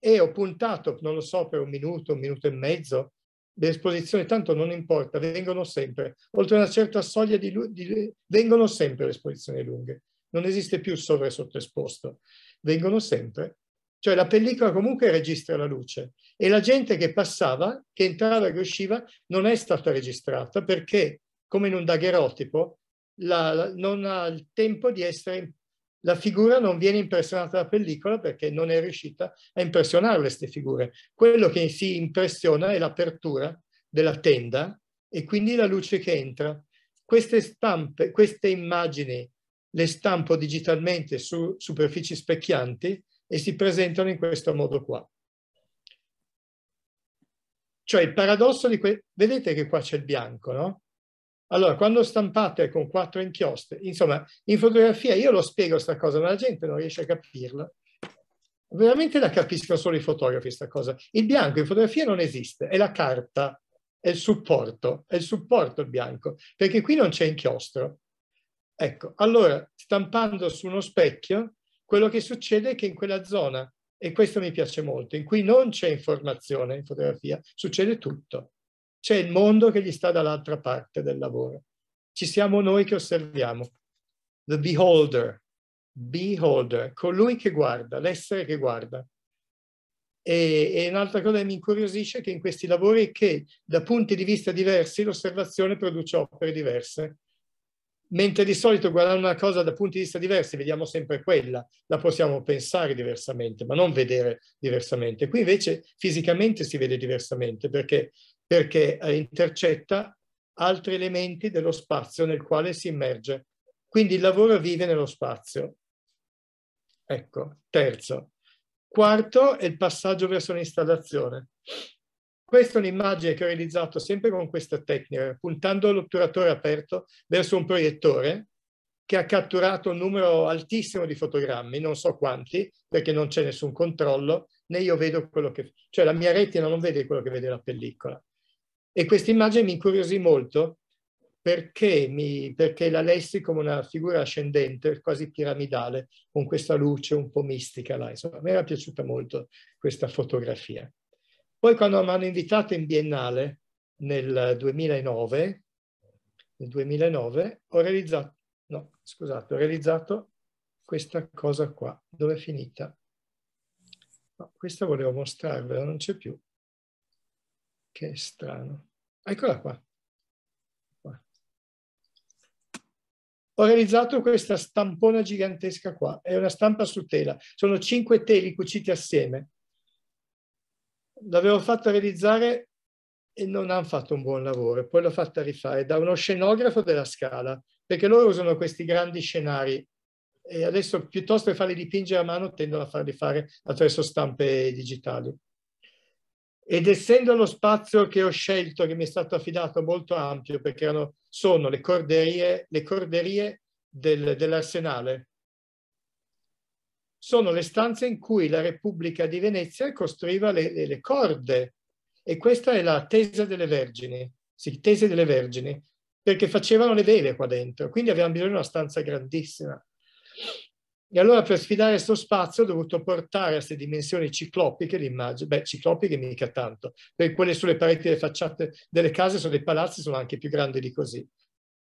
e ho puntato, non lo so, per un minuto, un minuto e mezzo le esposizioni tanto non importa, vengono sempre, oltre una certa soglia di, di vengono sempre le esposizioni lunghe, non esiste più sovra e sottoesposto, vengono sempre. Cioè la pellicola comunque registra la luce e la gente che passava, che entrava e che usciva, non è stata registrata perché, come in un daguerrotipo, la, non ha il tempo di essere la figura non viene impressionata dalla pellicola perché non è riuscita a impressionare queste figure. Quello che si impressiona è l'apertura della tenda e quindi la luce che entra. Queste stampe, queste immagini le stampo digitalmente su superfici specchianti e si presentano in questo modo qua. Cioè il paradosso di... questo, vedete che qua c'è il bianco, no? Allora, quando stampate con quattro inchioste, insomma, in fotografia io lo spiego questa cosa, ma la gente non riesce a capirla. Veramente la capiscono solo i fotografi questa cosa. Il bianco in fotografia non esiste, è la carta, è il supporto, è il supporto il bianco, perché qui non c'è inchiostro. Ecco, allora, stampando su uno specchio, quello che succede è che in quella zona, e questo mi piace molto, in cui non c'è informazione in fotografia, succede tutto c'è il mondo che gli sta dall'altra parte del lavoro. Ci siamo noi che osserviamo. The beholder, beholder, colui che guarda, l'essere che guarda. E, e un'altra cosa che mi incuriosisce è che in questi lavori è che da punti di vista diversi l'osservazione produce opere diverse. Mentre di solito guardando una cosa da punti di vista diversi vediamo sempre quella, la possiamo pensare diversamente, ma non vedere diversamente. Qui invece fisicamente si vede diversamente perché perché eh, intercetta altri elementi dello spazio nel quale si immerge. Quindi il lavoro vive nello spazio. Ecco, terzo. Quarto è il passaggio verso l'installazione. Questa è un'immagine che ho realizzato sempre con questa tecnica, puntando l'otturatore aperto verso un proiettore che ha catturato un numero altissimo di fotogrammi, non so quanti, perché non c'è nessun controllo, né io vedo quello che... cioè la mia retina non vede quello che vede la pellicola. E questa immagine mi incuriosì molto perché, mi, perché la lessi come una figura ascendente, quasi piramidale, con questa luce un po' mistica là. Insomma, mi era piaciuta molto questa fotografia. Poi quando mi hanno invitato in Biennale nel 2009, nel 2009 ho realizzato, no, scusate, ho realizzato questa cosa qua, dove è finita? No, questa volevo mostrarvela, non c'è più. Che strano. Eccola qua. qua. Ho realizzato questa stampona gigantesca qua. È una stampa su tela. Sono cinque teli cuciti assieme. L'avevo fatta realizzare e non hanno fatto un buon lavoro. Poi l'ho fatta rifare da uno scenografo della Scala, perché loro usano questi grandi scenari e adesso piuttosto che farli dipingere a mano tendono a farli fare attraverso stampe digitali. Ed essendo lo spazio che ho scelto, che mi è stato affidato molto ampio, perché erano, sono le corderie, le corderie del, dell'arsenale, sono le stanze in cui la Repubblica di Venezia costruiva le, le, le corde. E questa è la tesa delle vergini, sì, tese delle vergini, perché facevano le vele qua dentro, quindi avevamo bisogno di una stanza grandissima. E allora per sfidare questo spazio ho dovuto portare a queste dimensioni ciclopiche l'immagine, beh ciclopiche mica tanto, perché quelle sulle pareti delle facciate delle case, sono dei palazzi, sono anche più grandi di così.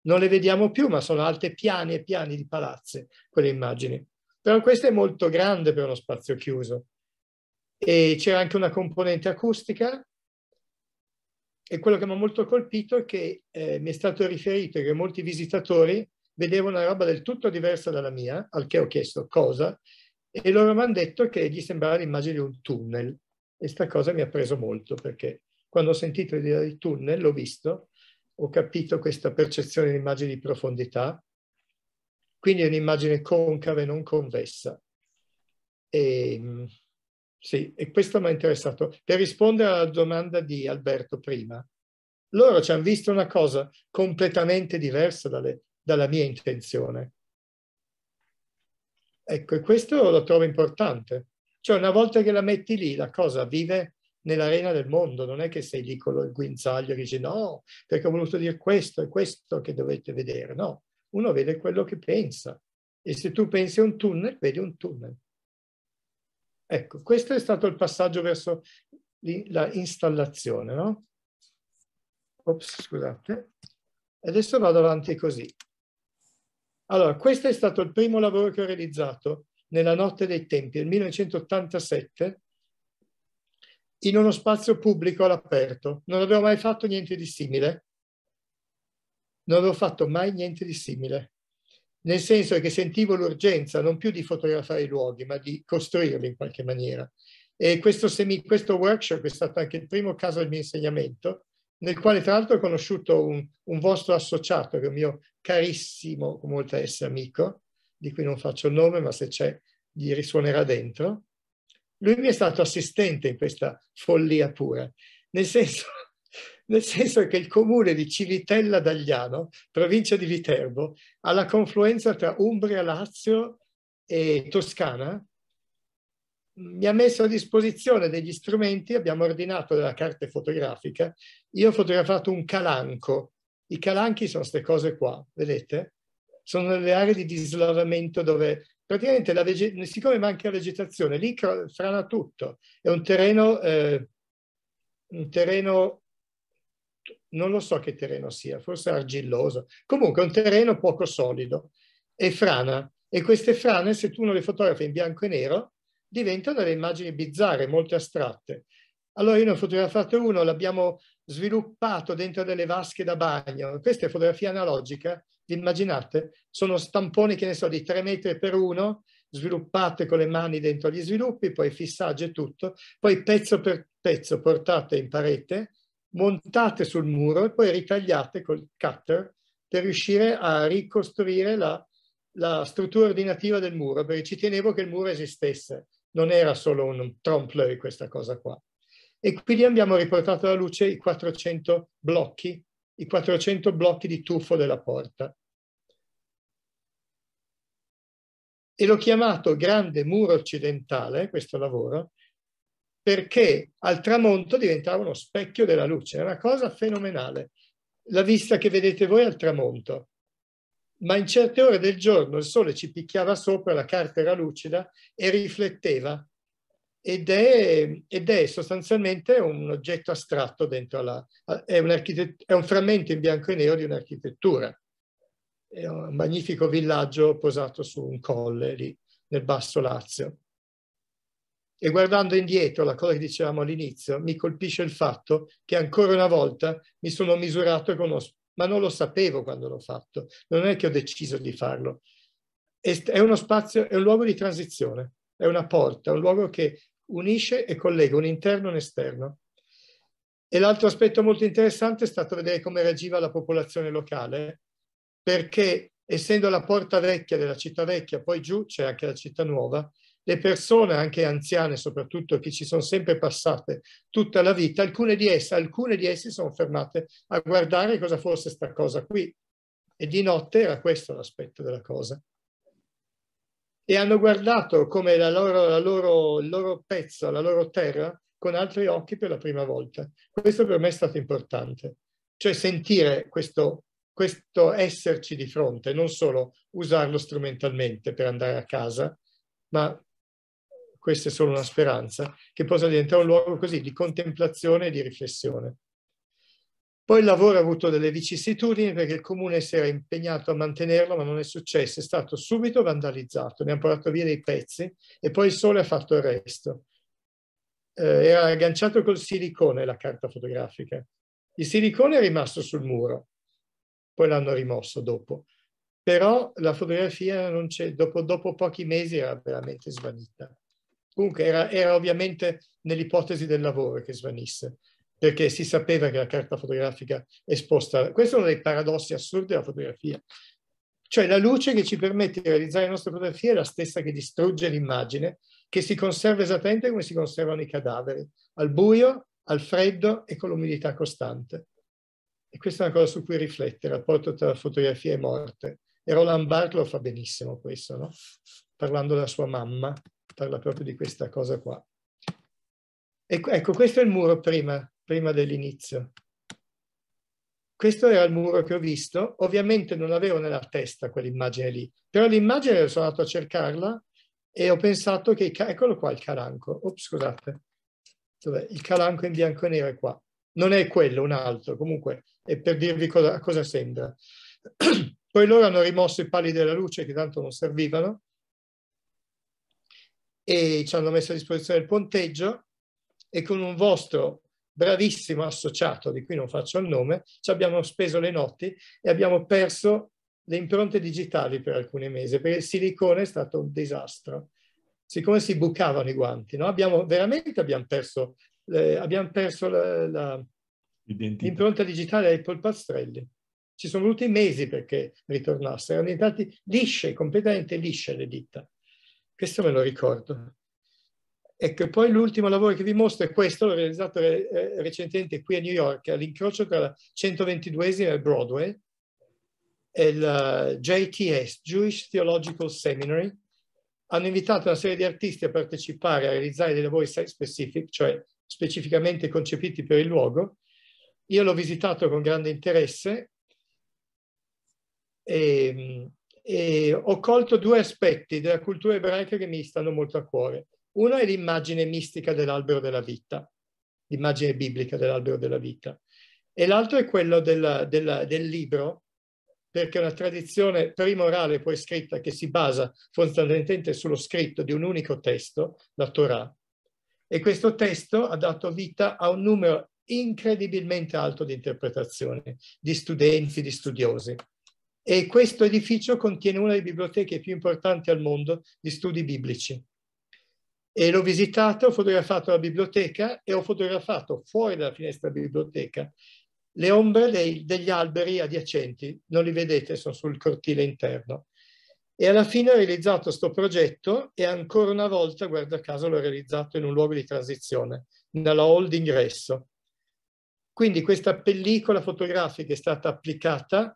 Non le vediamo più, ma sono alte piani e piani di palazzi, quelle immagini. Però questa è molto grande per uno spazio chiuso. E c'era anche una componente acustica e quello che mi ha molto colpito è che eh, mi è stato riferito che molti visitatori vedevo una roba del tutto diversa dalla mia, al che ho chiesto cosa, e loro mi hanno detto che gli sembrava l'immagine di un tunnel. E sta cosa mi ha preso molto, perché quando ho sentito l'idea di tunnel, l'ho visto, ho capito questa percezione di immagine di profondità, quindi è un'immagine concava e non convessa. E, ehm, sì, e questo mi ha interessato. Per rispondere alla domanda di Alberto prima, loro ci hanno visto una cosa completamente diversa dalle, dalla mia intenzione. Ecco, e questo lo trovo importante. Cioè, una volta che la metti lì, la cosa vive nell'arena del mondo, non è che sei lì con il guinzaglio e dici no, perché ho voluto dire questo e questo che dovete vedere. No, uno vede quello che pensa. E se tu pensi a un tunnel, vedi un tunnel. Ecco, questo è stato il passaggio verso l'installazione, no? Ops, scusate. Adesso vado avanti così. Allora, questo è stato il primo lavoro che ho realizzato nella notte dei tempi, nel 1987, in uno spazio pubblico all'aperto. Non avevo mai fatto niente di simile. Non avevo fatto mai niente di simile. Nel senso che sentivo l'urgenza non più di fotografare i luoghi, ma di costruirli in qualche maniera. E questo, semi, questo workshop è stato anche il primo caso del mio insegnamento, nel quale tra l'altro ho conosciuto un, un, vostro associato, che è un mio carissimo, come oltre a essere amico, di cui non faccio il nome, ma se c'è gli risuonerà dentro. Lui mi è stato assistente in questa follia pura, nel senso, nel senso che il comune di Civitella d'Agliano, provincia di Viterbo, alla confluenza tra Umbria, Lazio e Toscana, mi ha messo a disposizione degli strumenti, abbiamo ordinato della carta fotografica, io ho fotografato un calanco. I calanchi sono queste cose qua, vedete? Sono le aree di dislavamento dove praticamente la vege- siccome manca vegetazione, lì frana tutto. È un terreno, eh, un terreno, non lo so che terreno sia, forse argilloso. Comunque è un terreno poco solido e frana. E queste frane, se tu non le fotografi in bianco e nero, diventano delle immagini bizzarre, molto astratte. Allora io ne ho fotografato uno, l'abbiamo sviluppato dentro delle vasche da bagno. Questa è fotografia analogica, vi immaginate? Sono stamponi, che ne so, di tre metri per uno, sviluppate con le mani dentro gli sviluppi, poi fissaggio e tutto, poi pezzo per pezzo portate in parete, montate sul muro e poi ritagliate col cutter per riuscire a ricostruire la, la struttura ordinativa del muro, perché ci tenevo che il muro esistesse non era solo un trompe-l'œil questa cosa qua. E quindi abbiamo riportato alla luce i 400 blocchi, i 400 blocchi di tuffo della porta. E l'ho chiamato Grande Muro Occidentale, questo lavoro, perché al tramonto diventava uno specchio della luce, è una cosa fenomenale. La vista che vedete voi al tramonto ma in certe ore del giorno il sole ci picchiava sopra, la carta era lucida e rifletteva ed è, ed è sostanzialmente un oggetto astratto dentro la... È un, è un frammento in bianco e nero di un'architettura, è un magnifico villaggio posato su un colle lì nel basso Lazio. E guardando indietro, la cosa che dicevamo all'inizio, mi colpisce il fatto che ancora una volta mi sono misurato con uno ma non lo sapevo quando l'ho fatto, non è che ho deciso di farlo. È uno spazio, è un luogo di transizione, è una porta, è un luogo che unisce e collega un interno e un esterno. E l'altro aspetto molto interessante è stato vedere come reagiva la popolazione locale, perché essendo la porta vecchia della città vecchia, poi giù c'è anche la città nuova, le persone, anche anziane soprattutto, che ci sono sempre passate tutta la vita, alcune di esse, alcune di esse sono fermate a guardare cosa fosse questa cosa qui. E di notte era questo l'aspetto della cosa. E hanno guardato come la loro, la loro, il loro pezzo, la loro terra, con altri occhi per la prima volta. Questo per me è stato importante. Cioè sentire questo questo esserci di fronte, non solo usarlo strumentalmente per andare a casa, ma questa è solo una speranza, che possa diventare un luogo così di contemplazione e di riflessione. Poi il lavoro ha avuto delle vicissitudini perché il comune si era impegnato a mantenerlo, ma non è successo, è stato subito vandalizzato, ne hanno portato via dei pezzi e poi il sole ha fatto il resto. Eh, era agganciato col silicone la carta fotografica. Il silicone è rimasto sul muro, poi l'hanno rimosso dopo, però la fotografia dopo, dopo pochi mesi era veramente svanita. Comunque era, era ovviamente nell'ipotesi del lavoro che svanisse, perché si sapeva che la carta fotografica esposta... Questo è uno dei paradossi assurdi della fotografia. Cioè la luce che ci permette di realizzare le nostre fotografie è la stessa che distrugge l'immagine, che si conserva esattamente come si conservano i cadaveri, al buio, al freddo e con l'umidità costante. E questa è una cosa su cui riflettere, il rapporto tra fotografia e morte. E Roland Barthes lo fa benissimo questo, no? parlando della sua mamma, parla proprio di questa cosa qua. Ecco, ecco questo è il muro prima, prima dell'inizio. Questo era il muro che ho visto, ovviamente non l'avevo nella testa quell'immagine lì, però l'immagine sono andato a cercarla e ho pensato che, eccolo qua il calanco, Ops, scusate, Dov'è? il calanco in bianco e nero è qua, non è quello, un altro, comunque è per dirvi cosa, cosa sembra. Poi loro hanno rimosso i pali della luce che tanto non servivano e ci hanno messo a disposizione il ponteggio e con un vostro bravissimo associato, di cui non faccio il nome, ci abbiamo speso le notti e abbiamo perso le impronte digitali per alcuni mesi, perché il silicone è stato un disastro. Siccome si bucavano i guanti, no? abbiamo, veramente abbiamo perso, eh, abbiamo perso la, la, l'impronta digitale ai polpastrelli. Ci sono voluti mesi perché ritornassero, erano diventati lisce, completamente lisce le dita. Questo me lo ricordo. Ecco, poi l'ultimo lavoro che vi mostro è questo, l'ho realizzato re eh, recentemente qui a New York, all'incrocio tra la 122esima e Broadway, è il eh, JTS, Jewish Theological Seminary, hanno invitato una serie di artisti a partecipare a realizzare dei lavori site specific, cioè specificamente concepiti per il luogo. Io l'ho visitato con grande interesse e ehm, e ho colto due aspetti della cultura ebraica che mi stanno molto a cuore. Uno è l'immagine mistica dell'albero della vita, l'immagine biblica dell'albero della vita, e l'altro è quello della, della, del libro, perché è una tradizione primorale poi scritta che si basa fondamentalmente sullo scritto di un unico testo, la Torah, e questo testo ha dato vita a un numero incredibilmente alto di interpretazioni, di studenti, di studiosi e questo edificio contiene una delle biblioteche più importanti al mondo di studi biblici. E l'ho visitato, ho fotografato la biblioteca e ho fotografato fuori dalla finestra della biblioteca le ombre dei, degli alberi adiacenti, non li vedete, sono sul cortile interno. E alla fine ho realizzato questo progetto e ancora una volta, guarda caso, l'ho realizzato in un luogo di transizione, nella hall d'ingresso. Quindi questa pellicola fotografica è stata applicata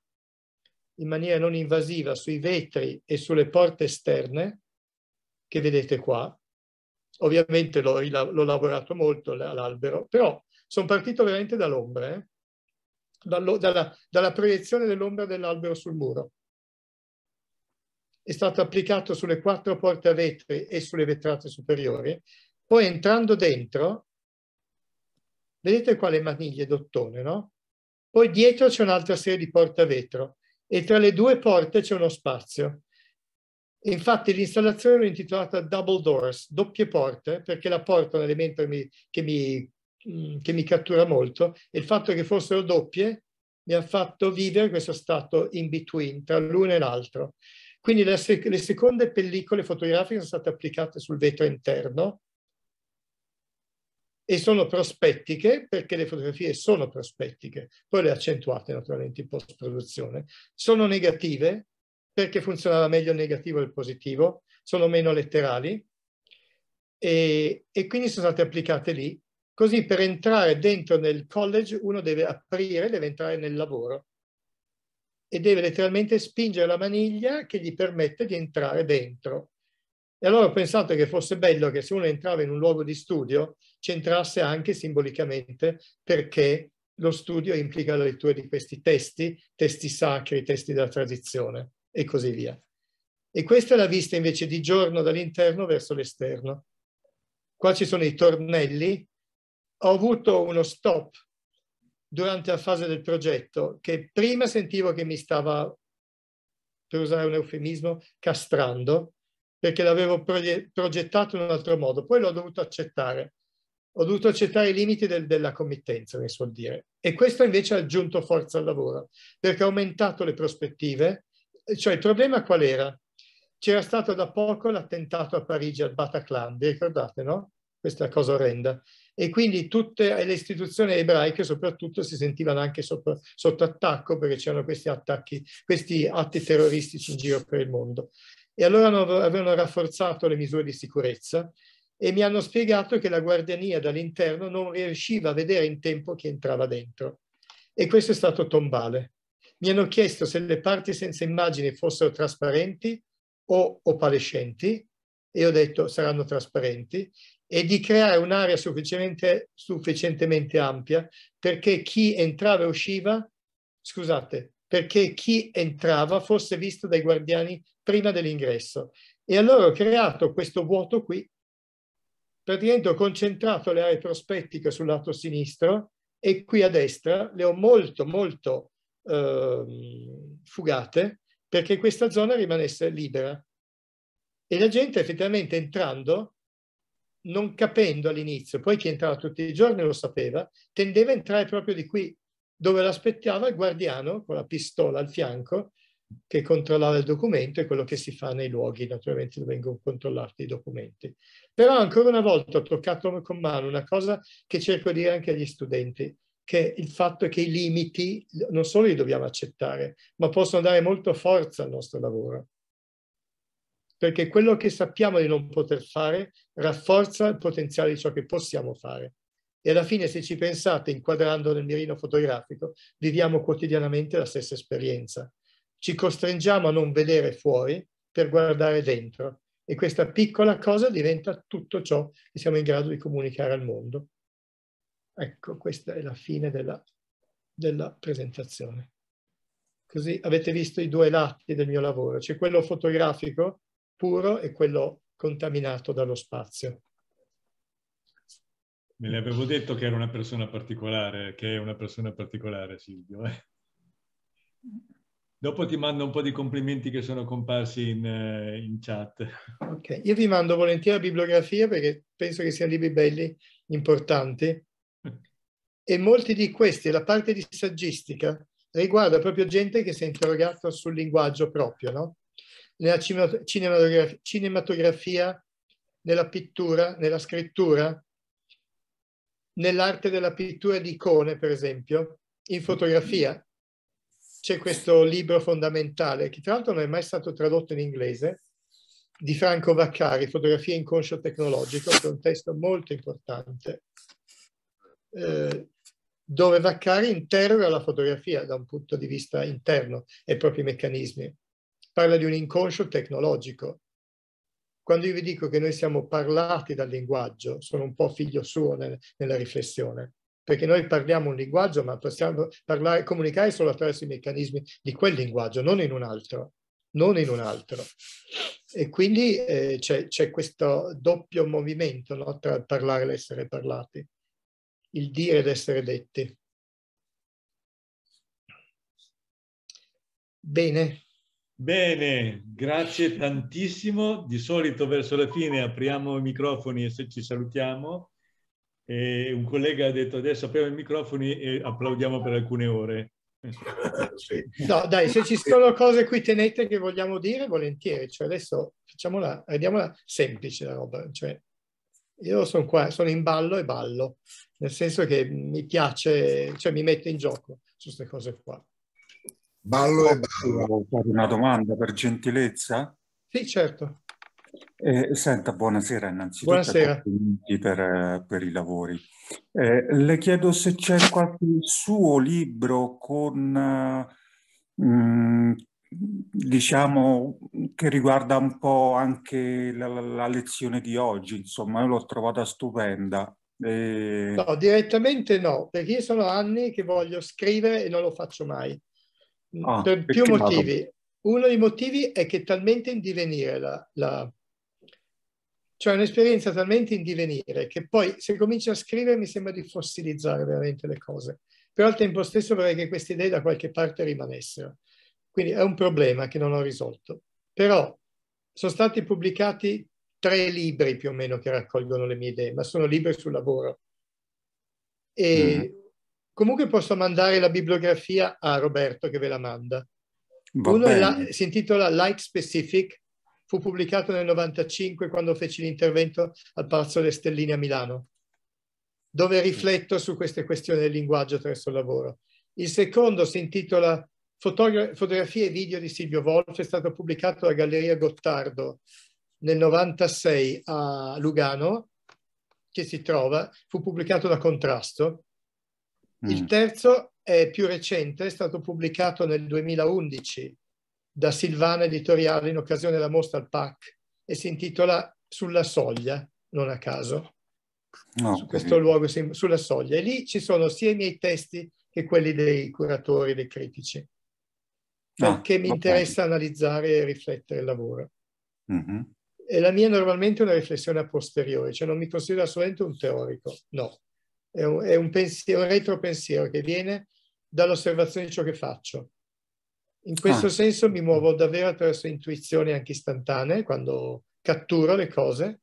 in maniera non invasiva sui vetri e sulle porte esterne, che vedete qua. Ovviamente l'ho, lavorato molto l'albero, però sono partito veramente dall'ombra, eh? dalla, dalla, dalla proiezione dell'ombra dell'albero sul muro. È stato applicato sulle quattro porte a vetri e sulle vetrate superiori. Poi entrando dentro, vedete qua le maniglie d'ottone, no? Poi dietro c'è un'altra serie di porte a vetro e tra le due porte c'è uno spazio. Infatti l'installazione l'ho intitolata Double Doors, doppie porte, perché la porta è un elemento che mi, che, mi, mm, che mi, cattura molto e il fatto che fossero doppie mi ha fatto vivere questo stato in between, tra l'uno e l'altro. Quindi le, sec le seconde pellicole fotografiche sono state applicate sul vetro interno, e sono prospettiche perché le fotografie sono prospettiche, poi le accentuate naturalmente in post-produzione, sono negative perché funzionava meglio il negativo e il positivo, sono meno letterali e, e quindi sono state applicate lì. Così per entrare dentro nel college uno deve aprire, deve entrare nel lavoro e deve letteralmente spingere la maniglia che gli permette di entrare dentro e allora ho pensato che fosse bello che se uno entrava in un luogo di studio c'entrasse anche simbolicamente perché lo studio implica la lettura di questi testi, testi sacri, testi della tradizione e così via. E questa è la vista invece di giorno dall'interno verso l'esterno. Qua ci sono i tornelli. Ho avuto uno stop durante la fase del progetto che prima sentivo che mi stava, per usare un eufemismo, castrando, perché l'avevo progettato in un altro modo, poi l'ho dovuto accettare. Ho dovuto accettare i limiti del, della committenza, mi suol dire. E questo invece ha aggiunto forza al lavoro, perché ha aumentato le prospettive. Eh, cioè il problema qual era? C'era stato da poco l'attentato a Parigi al Bataclan, vi ricordate, no? Questa cosa orrenda. E quindi tutte le istituzioni ebraiche soprattutto si sentivano anche sopra, sotto attacco perché c'erano questi attacchi, questi atti terroristici in giro per il mondo e allora avevano rafforzato le misure di sicurezza e mi hanno spiegato che la guardiania dall'interno non riusciva a vedere in tempo chi entrava dentro. E questo è stato tombale. Mi hanno chiesto se le parti senza immagini fossero trasparenti o opalescenti, e ho detto saranno trasparenti, e di creare un'area sufficientemente, sufficientemente ampia perché chi entrava e usciva, scusate, perché chi entrava fosse visto dai guardiani prima dell'ingresso. E allora ho creato questo vuoto qui, praticamente ho concentrato le aree prospettiche sul lato sinistro e qui a destra le ho molto molto eh, fugate perché questa zona rimanesse libera. E la gente effettivamente entrando, non capendo all'inizio, poi chi entrava tutti i giorni lo sapeva, tendeva a entrare proprio di qui, dove l'aspettava il guardiano con la pistola al fianco che controllare il documento e quello che si fa nei luoghi, naturalmente dove vengono controllati i documenti. Però ancora una volta ho toccato con mano una cosa che cerco di dire anche agli studenti, che il fatto è che i limiti non solo li dobbiamo accettare, ma possono dare molto forza al nostro lavoro. Perché quello che sappiamo di non poter fare rafforza il potenziale di ciò che possiamo fare. E alla fine, se ci pensate, inquadrando nel mirino fotografico, viviamo quotidianamente la stessa esperienza ci costringiamo a non vedere fuori per guardare dentro e questa piccola cosa diventa tutto ciò che siamo in grado di comunicare al mondo. Ecco, questa è la fine della, della presentazione. Così avete visto i due lati del mio lavoro, c'è quello fotografico puro e quello contaminato dallo spazio. Me ne avevo detto che era una persona particolare, che è una persona particolare Silvio. Eh? Dopo ti mando un po' di complimenti che sono comparsi in, eh, in chat. Ok, io vi mando volentieri la bibliografia perché penso che siano libri belli, importanti. E molti di questi, la parte di saggistica, riguarda proprio gente che si è interrogata sul linguaggio proprio, no? Nella cinematografia, cinematografia, nella pittura, nella scrittura, nell'arte della pittura di icone, per esempio, in fotografia, c'è questo libro fondamentale, che tra l'altro non è mai stato tradotto in inglese, di Franco Vaccari, Fotografia inconscio tecnologico, che è un testo molto importante, eh, dove Vaccari interroga la fotografia da un punto di vista interno e i propri meccanismi. Parla di un inconscio tecnologico. Quando io vi dico che noi siamo parlati dal linguaggio, sono un po' figlio suo nel, nella riflessione perché noi parliamo un linguaggio, ma possiamo parlare, comunicare solo attraverso i meccanismi di quel linguaggio, non in un altro. Non in un altro. E quindi eh, c'è, questo doppio movimento no, tra parlare e l'essere parlati, il dire ed essere detti. Bene. Bene, grazie tantissimo. Di solito verso la fine apriamo i microfoni e se ci salutiamo. E un collega ha detto adesso apriamo i microfoni e applaudiamo per alcune ore. No, dai, se ci sono cose qui tenete che vogliamo dire, volentieri. Cioè adesso facciamola, rendiamola semplice la roba. Cioè, io sono qua, sono in ballo e ballo, nel senso che mi piace, cioè mi metto in gioco su queste cose qua. Ballo e ballo. Ho fatto una domanda per gentilezza? Sì, certo. Eh, senta, buonasera innanzitutto. Buonasera. Per, eh, per, i lavori. Eh, le chiedo se c'è qualche suo libro con, eh, mm, diciamo, che riguarda un po' anche la, la lezione di oggi, insomma, io l'ho trovata stupenda. E... No, direttamente no, perché io sono anni che voglio scrivere e non lo faccio mai. Ah, per più motivi. Vado? Uno dei motivi è che è talmente in divenire la, la cioè un'esperienza talmente in divenire che poi se comincio a scrivere mi sembra di fossilizzare veramente le cose. Però al tempo stesso vorrei che queste idee da qualche parte rimanessero. Quindi è un problema che non ho risolto. Però sono stati pubblicati tre libri più o meno che raccolgono le mie idee, ma sono libri sul lavoro. E mm. comunque posso mandare la bibliografia a Roberto che ve la manda. Va Uno la, si intitola Like Specific, fu pubblicato nel 1995 quando feci l'intervento al Palazzo delle Stelline a Milano, dove rifletto su queste questioni del linguaggio attraverso il lavoro. Il secondo si intitola Fotografie e video di Silvio Wolf, è stato pubblicato da Galleria Gottardo nel 1996 a Lugano, che si trova, fu pubblicato da Contrasto. Il mm. terzo è più recente, è stato pubblicato nel 2011 da Silvana Editoriale in occasione della mostra al PAC e si intitola Sulla soglia, non a caso, no, su questo okay. luogo, sulla soglia. E lì ci sono sia i miei testi che quelli dei curatori, dei critici, no, ah, che mi interessa analizzare e riflettere il lavoro. Mm -hmm. E la mia normalmente è una riflessione a posteriori, cioè non mi considero assolutamente un teorico, no. È un, è un, pensiero, un retropensiero che viene dall'osservazione di ciò che faccio in questo ah. senso mi muovo davvero attraverso intuizioni anche istantanee, quando catturo le cose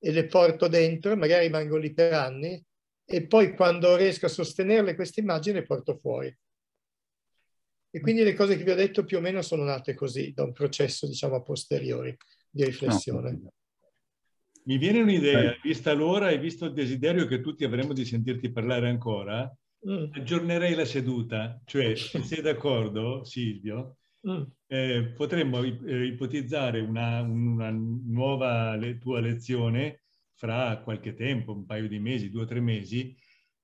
e le porto dentro, magari rimango lì per anni e poi quando riesco a sostenerle queste immagini le porto fuori. E quindi le cose che vi ho detto più o meno sono nate così, da un processo, diciamo, a posteriori di riflessione. Mi viene un'idea, vista l'ora e visto il desiderio che tutti avremo di sentirti parlare ancora, Mm. Aggiornerei la seduta, cioè se sei d'accordo Silvio, mm. eh, potremmo eh, ipotizzare una, una nuova le, tua lezione fra qualche tempo, un paio di mesi, due o tre mesi,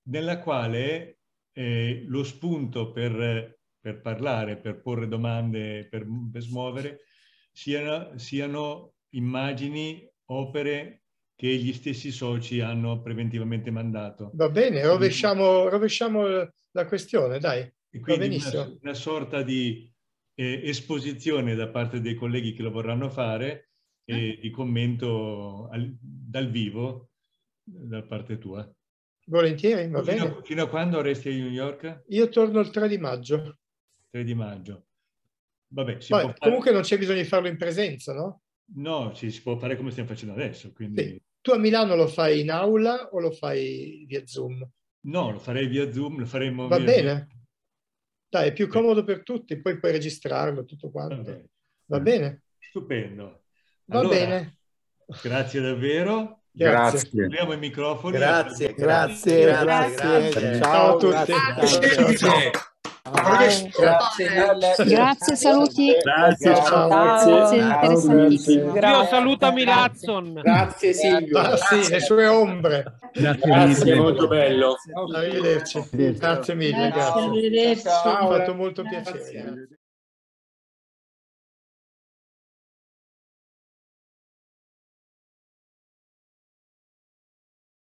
nella quale eh, lo spunto per, per, parlare, per porre domande, per, per smuovere, siano, siano immagini, opere che gli stessi soci hanno preventivamente mandato. Va bene, rovesciamo, rovesciamo eh, la questione, dai. E quindi una, una, sorta di eh, esposizione da parte dei colleghi che lo vorranno fare e eh. di commento al, dal vivo da parte tua. Volentieri, va fino, bene. Fino a quando resti a New York? Io torno il 3 di maggio. 3 di maggio. Vabbè, Vabbè comunque fare... non c'è bisogno di farlo in presenza, no? No, ci si può fare come stiamo facendo adesso, quindi sì. Tu a Milano lo fai in aula o lo fai via Zoom? No, lo farei via Zoom, lo faremo Va via... bene? Dai, è più comodo per tutti, poi puoi registrarlo tutto quanto. Va bene? Va bene? Stupendo. Va allora, bene. Grazie davvero. Grazie. grazie. Apriamo i microfoni. Grazie, grazie, grazie. grazie. grazie. Ciao a tutti. Ciao, ciao, ciao. Grazie, saluti. Grazie, ciao, grazie. Grazie. Io saluto Milazzon. Grazie Silvio. Ah, le sue ombre. Grazie, grazie molto bello. Arrivederci. Grazie mille. Grazie. Arrivederci. Ciao, ha fatto molto piacere.